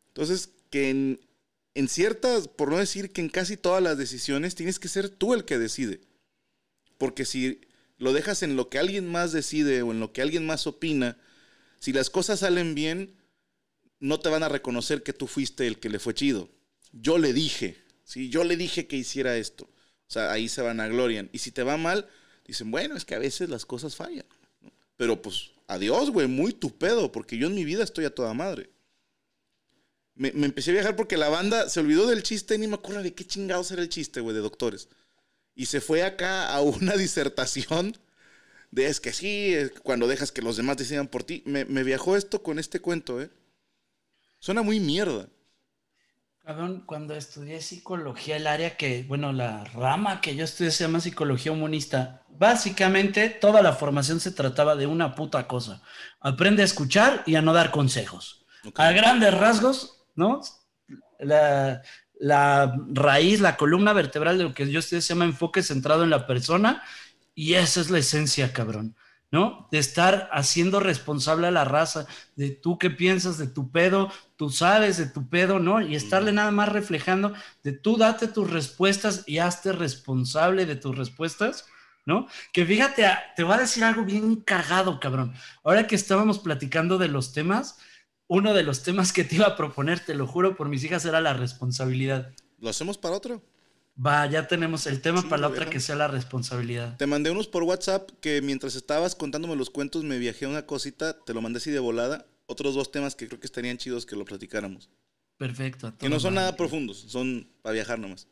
Speaker 1: Entonces, que en, ciertas, por no decir que en casi todas las decisiones, tienes que ser tú el que decide. Porque si lo dejas en lo que alguien más decide o en lo que alguien más opina, si las cosas salen bien, no te van a reconocer que tú fuiste el que le fue chido. Yo le dije, ¿sí? yo le dije que hiciera esto. O sea, ahí se van a glorian. Y si te va mal, dicen, bueno, es que a veces las cosas fallan. Pero pues, adiós, güey, muy tupedo, porque yo en mi vida estoy a toda madre. Me, empecé a viajar porque la banda se olvidó del chiste, ni me acuerdo de qué chingados era el chiste, güey, de doctores. Y se fue acá a una disertación de es que sí, cuando dejas que los demás decidan por ti. Me, me viajó esto con este cuento, ¿eh? Suena muy mierda.
Speaker 2: Cabrón, cuando estudié psicología, el área que, bueno, la rama que yo estudié se llama psicología humanista. Básicamente, toda la formación se trataba de una puta cosa. Aprende a escuchar y a no dar consejos. A grandes rasgos, ¿no? La, la raíz, la columna vertebral de lo que yo estudié se llama enfoque centrado en la persona y esa es la esencia, cabrón. ¿no? De estar haciendo responsable a la raza, de tú qué piensas de tu pedo, tú sabes de tu pedo, ¿no? Y estarle nada más reflejando de tú date tus respuestas y hazte responsable de tus respuestas, ¿no? Que fíjate, ah, te voy a decir algo bien cagado, cabrón. Ahora que estábamos platicando de los temas, uno de los temas que te iba a proponer, te lo juro por mis hijas, era la responsabilidad. ¿Lo hacemos para otro? Va, ya tenemos el tema para la otra que sea la responsabilidad.
Speaker 1: Te mandé unos por WhatsApp que mientras estabas contándome los cuentos me viajé una cosita, te lo mandé así de volada. Otros dos temas que creo que estarían chidos que lo platicáramos.
Speaker 2: Perfecto. Que no son nada
Speaker 1: profundos, son para viajar nomás.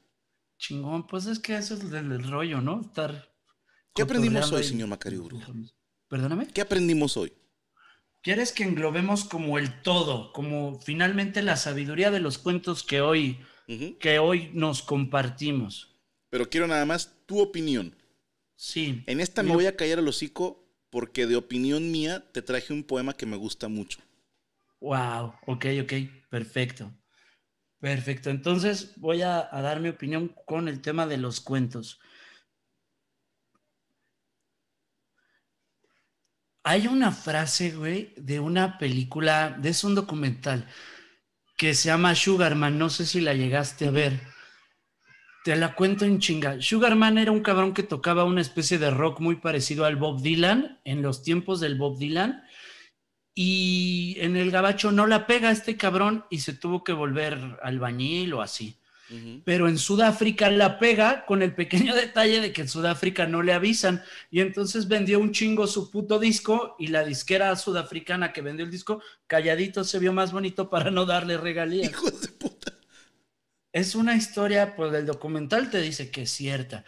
Speaker 2: Chingón, pues es que eso es del rollo, ¿no? Estar. ¿Qué aprendimos hoy, señor Macario Perdóname. ¿Qué aprendimos hoy? ¿Quieres que englobemos como el todo, como finalmente la sabiduría de los cuentos que hoy que hoy nos compartimos.
Speaker 1: Pero quiero nada más tu opinión. Sí. En esta me voy a callar el hocico porque de opinión mía te traje un poema que me
Speaker 2: gusta mucho. Wow, ok, ok, perfecto. Perfecto, entonces voy a, dar mi opinión con el tema de los cuentos. Hay una frase, güey, de una película, de es un documental que se llama Sugarman, no sé si la llegaste a ver. Te la cuento en chinga. Sugarman era un cabrón que tocaba una especie de rock muy parecido al Bob Dylan, en los tiempos del Bob Dylan, y en el gabacho no la pega este cabrón y se tuvo que volver al bañil o así. Pero en Sudáfrica la pega con el pequeño detalle de que en Sudáfrica no le avisan. Y entonces vendió un chingo su puto disco y la disquera sudafricana que vendió el disco, calladito se vio más bonito para no darle regalías. Es una historia, pues el documental te dice que es cierta.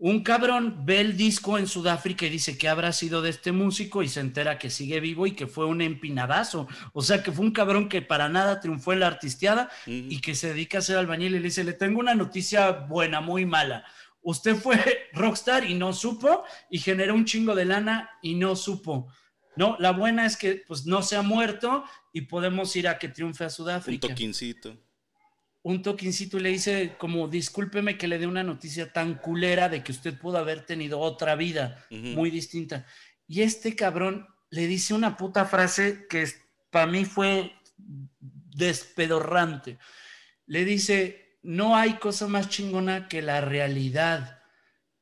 Speaker 2: Un cabrón ve el disco en Sudáfrica y dice que habrá sido de este músico y se entera que sigue vivo y que fue un empinadazo. O sea, que fue un cabrón que para nada triunfó en la artisteada y que se dedica a ser albañil y le dice, le tengo una noticia buena, muy mala. Usted fue rockstar y no supo y generó un chingo de lana y no supo. No, la buena es que pues no se ha muerto y podemos ir a que triunfe a Sudáfrica. Un un toquincito y le dice como discúlpeme que le dé una noticia tan culera de que usted pudo haber tenido otra vida muy distinta. Y este cabrón le dice una puta frase que para mí fue despedorrante. Le dice, no hay cosa más chingona que la realidad.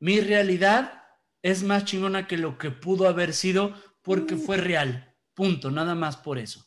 Speaker 2: Mi realidad es más chingona que lo que pudo haber sido porque mm. fue real. Punto, nada más por eso.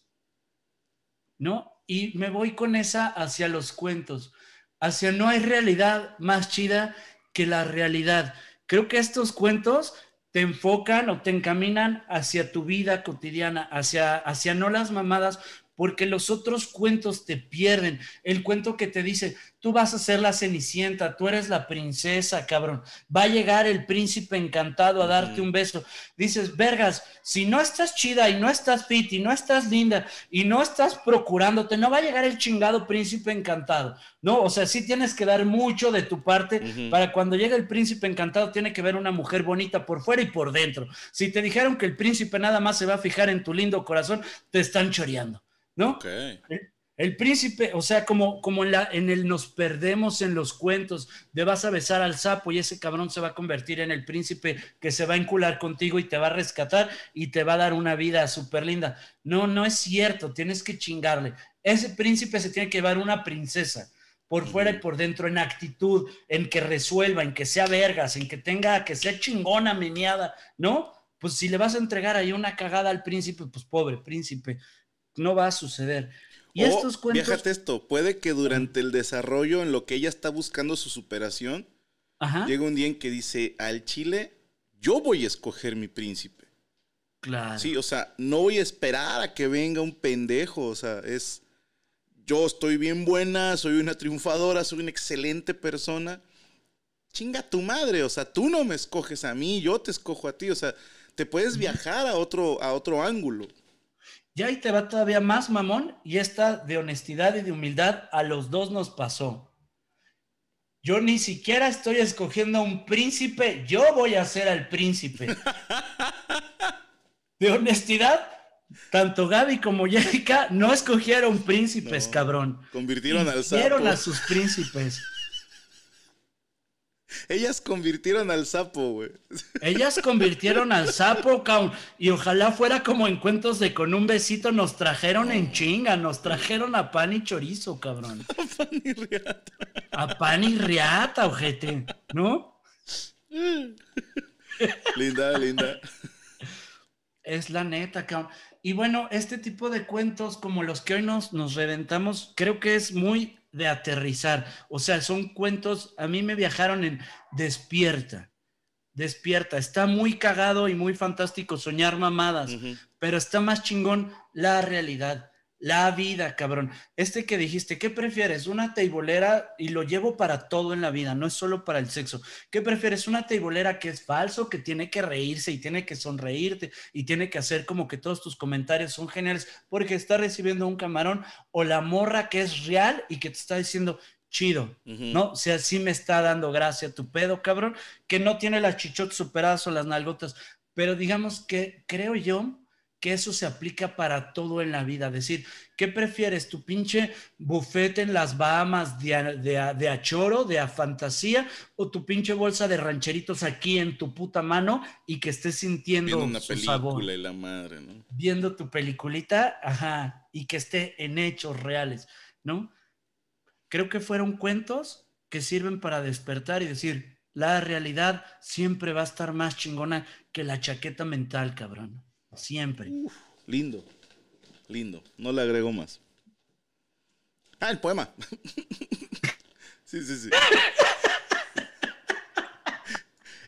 Speaker 2: ¿No? y me voy con esa hacia los cuentos, hacia no hay realidad más chida que la realidad. Creo que estos cuentos te enfocan o te encaminan hacia tu vida cotidiana, hacia, hacia no las mamadas, porque los otros cuentos te pierden. El cuento que te dice, tú vas a ser la cenicienta, tú eres la princesa, cabrón. Va a llegar el príncipe encantado a darte un beso. Dices, vergas, si no estás chida y no estás fit y no estás linda y no estás procurándote, no va a llegar el chingado príncipe encantado, ¿no? O sea, sí tienes que dar mucho de tu parte para cuando llegue el príncipe encantado, tiene que ver una mujer bonita por fuera y por dentro. Si te dijeron que el príncipe nada más se va a fijar en tu lindo corazón, te están choreando. ¿no? El, príncipe, o sea, como, como en, la, en el nos perdemos en los cuentos de vas a besar al sapo y ese cabrón se va a convertir en el príncipe que se va a encular contigo y te va a rescatar y te va a dar una vida súper linda. No, no es cierto, tienes que chingarle. Ese príncipe se tiene que llevar una princesa por fuera y por dentro, en actitud, en que resuelva, en que sea vergas, en que tenga, que sea chingona, meneada, ¿no? Pues si le vas a entregar ahí una cagada al príncipe, pues pobre príncipe, no va a suceder. Y estos
Speaker 1: esto, puede que durante el desarrollo, en lo que ella está buscando su superación, llega un día en que dice: Al Chile, yo voy a escoger mi príncipe. Claro. Sí, o sea, no voy a esperar a que venga un pendejo. O sea, es. Yo estoy bien buena, soy una triunfadora, soy una excelente persona. Chinga tu madre, o sea, tú no me escoges a mí, yo te escojo a ti. O sea, te puedes viajar a otro, a otro ángulo.
Speaker 2: Y ahí te va todavía más mamón y esta de honestidad y de humildad a los dos nos pasó. Yo ni siquiera estoy escogiendo a un príncipe, yo voy a ser al príncipe. De honestidad, tanto Gaby como Jessica no escogieron príncipes, cabrón. Convirtieron al a sus príncipes. Ellas convirtieron al sapo, güey. Ellas convirtieron al sapo, caón. Y ojalá fuera como en cuentos de con un besito, nos trajeron en chinga, nos trajeron a pan y chorizo, cabrón. A pan y riata. A pan y riata, ojete, ¿no? linda, linda. Es la neta, cabrón. Y bueno, este tipo de cuentos como los que hoy nos, nos reventamos, creo que es muy de aterrizar. O sea, son cuentos, a mí me viajaron en despierta, despierta. Está muy cagado y muy fantástico soñar mamadas, pero está más chingón la realidad. La vida, cabrón. Este que dijiste, ¿qué prefieres? Una teibolera y lo llevo para todo en la vida, no es solo para el sexo. ¿Qué prefieres? Una teibolera que es falso, que tiene que reírse y tiene que sonreírte y tiene que hacer como que todos tus comentarios son geniales porque está recibiendo un camarón o la morra que es real y que te está diciendo, chido, ¿no? O sea, sí me está dando gracia tu pedo, cabrón, que no tiene las chichotes superadas o las nalgotas, pero digamos que creo yo que eso se aplica para todo en la vida. Decir, ¿qué prefieres? ¿Tu pinche bufete en las Bahamas de, de, de, de fantasía, o tu pinche bolsa de rancheritos aquí en tu puta mano y que estés sintiendo Viendo una película
Speaker 1: Y la madre, ¿no?
Speaker 2: Viendo tu peliculita, ajá, y que esté en hechos reales, ¿no? Creo que fueron cuentos que sirven para despertar y decir, la realidad siempre va a estar más chingona que la chaqueta mental, cabrón. Siempre.
Speaker 1: lindo, lindo. No le agrego más. Ah, el poema. sí, sí, sí.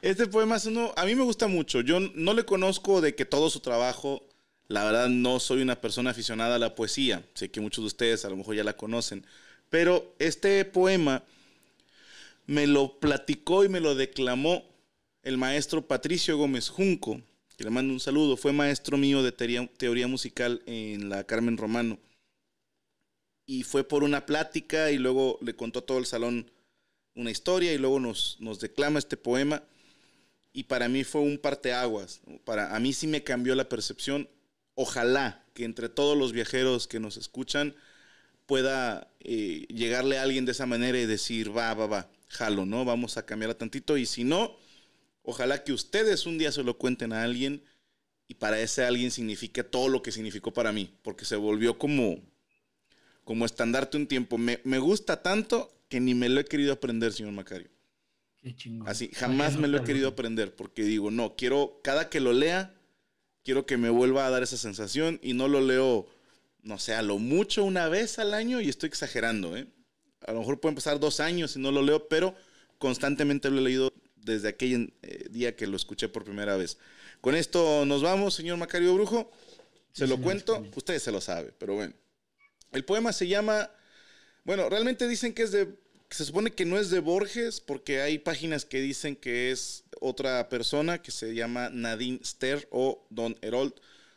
Speaker 1: Este poema es uno, a mí me gusta mucho. Yo no le conozco de que todo su trabajo, la verdad no soy una persona aficionada a la poesía. Sé que muchos de ustedes a lo mejor ya la conocen. Pero este poema me lo platicó y me lo declamó el maestro Patricio Gómez Junco le mando un saludo, fue maestro mío de teoría, musical en la Carmen Romano. Y fue por una plática y luego le contó todo el salón una historia y luego nos, nos declama este poema. Y para mí fue un parteaguas. Para, a mí sí me cambió la percepción. Ojalá que entre todos los viajeros que nos escuchan pueda eh, llegarle a alguien de esa manera y decir, va, va, va, jalo, ¿no? Vamos a cambiarla tantito. Y si no, Ojalá que ustedes un día se lo cuenten a alguien y para ese alguien signifique todo lo que significó para mí, porque se volvió como, como estandarte un tiempo. Me, me gusta tanto que ni me lo he querido aprender, señor Macario. Qué chingón. Así, jamás me lo he querido aprender, porque digo, no, quiero, cada que lo lea, quiero que me vuelva a dar esa sensación y no lo leo, no sé, a lo mucho una vez al año y estoy exagerando, ¿eh? A lo mejor pueden pasar dos años y no lo leo, pero constantemente lo he leído desde aquel eh, día que lo escuché por primera vez. Con esto nos vamos, señor Macario Brujo. Se lo cuento, Ustedes se lo sabe, pero bueno. El poema se llama, bueno, realmente dicen que es de, se supone que no es de Borges, porque hay páginas que dicen que es otra persona que se llama Nadine Ster o Don Herold.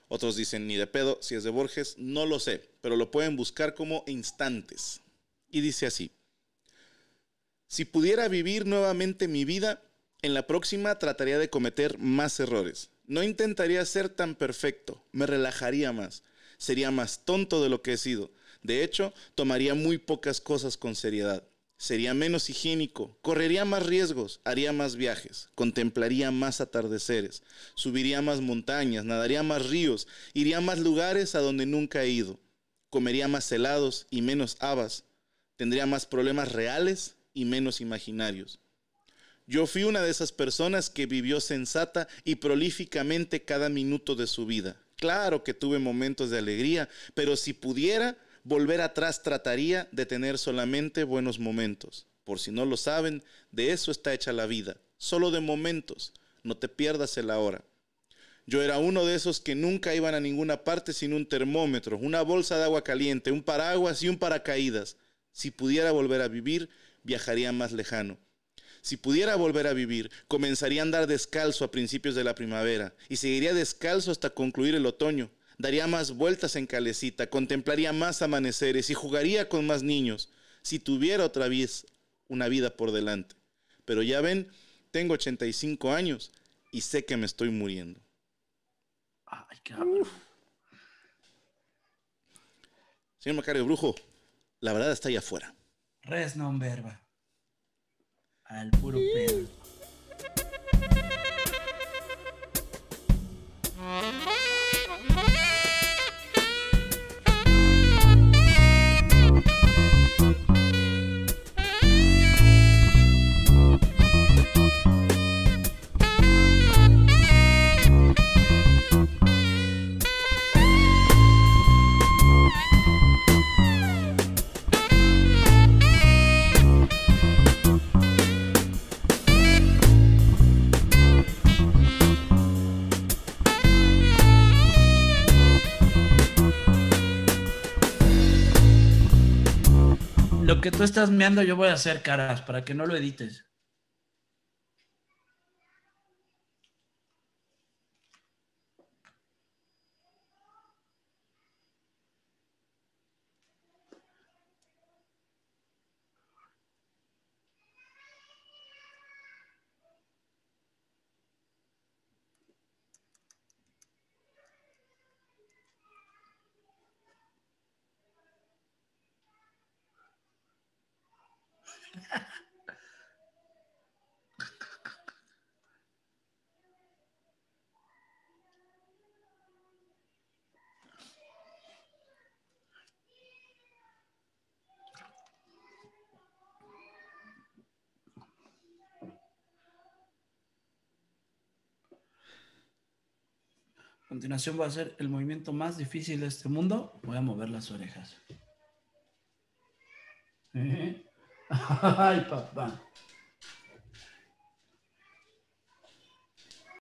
Speaker 1: Otros dicen ni de pedo, si es de Borges, no lo sé, pero lo pueden buscar como instantes. Y dice así, si pudiera vivir nuevamente mi vida, en la próxima trataría de cometer más errores. No intentaría ser tan perfecto, me relajaría más, sería más tonto de lo que he sido. De hecho, tomaría muy pocas cosas con seriedad. Sería menos higiénico, correría más riesgos, haría más viajes, contemplaría más atardeceres, subiría más montañas, nadaría más ríos, iría más lugares a donde nunca he ido, comería más helados y menos habas, tendría más problemas reales y menos imaginarios yo fui una de esas personas que vivió sensata y prolíficamente cada minuto de su vida. Claro que tuve momentos de alegría, pero si pudiera volver atrás trataría de tener solamente buenos momentos. Por si no lo saben, de eso está hecha la vida, solo de momentos. No te pierdas el ahora. Yo era uno de esos que nunca iban a ninguna parte sin un termómetro, una bolsa de agua caliente, un paraguas y un paracaídas. Si pudiera volver a vivir, viajaría más lejano. Si pudiera volver a vivir, comenzaría a andar descalzo a principios de la primavera y seguiría descalzo hasta concluir el otoño. Daría más vueltas en calecita, contemplaría más amaneceres y jugaría con más niños si tuviera otra vez una vida por delante. Pero ya ven, tengo 85 años y sé que me estoy muriendo. Ay, Señor Macario Brujo, la verdad está allá afuera.
Speaker 2: Res non verba al puro pedo. que tú estás meando, yo voy a hacer caras para que no lo edites. continuación va a ser el movimiento más difícil de este mundo. Voy a mover las orejas. ¿Eh? Ay, papá.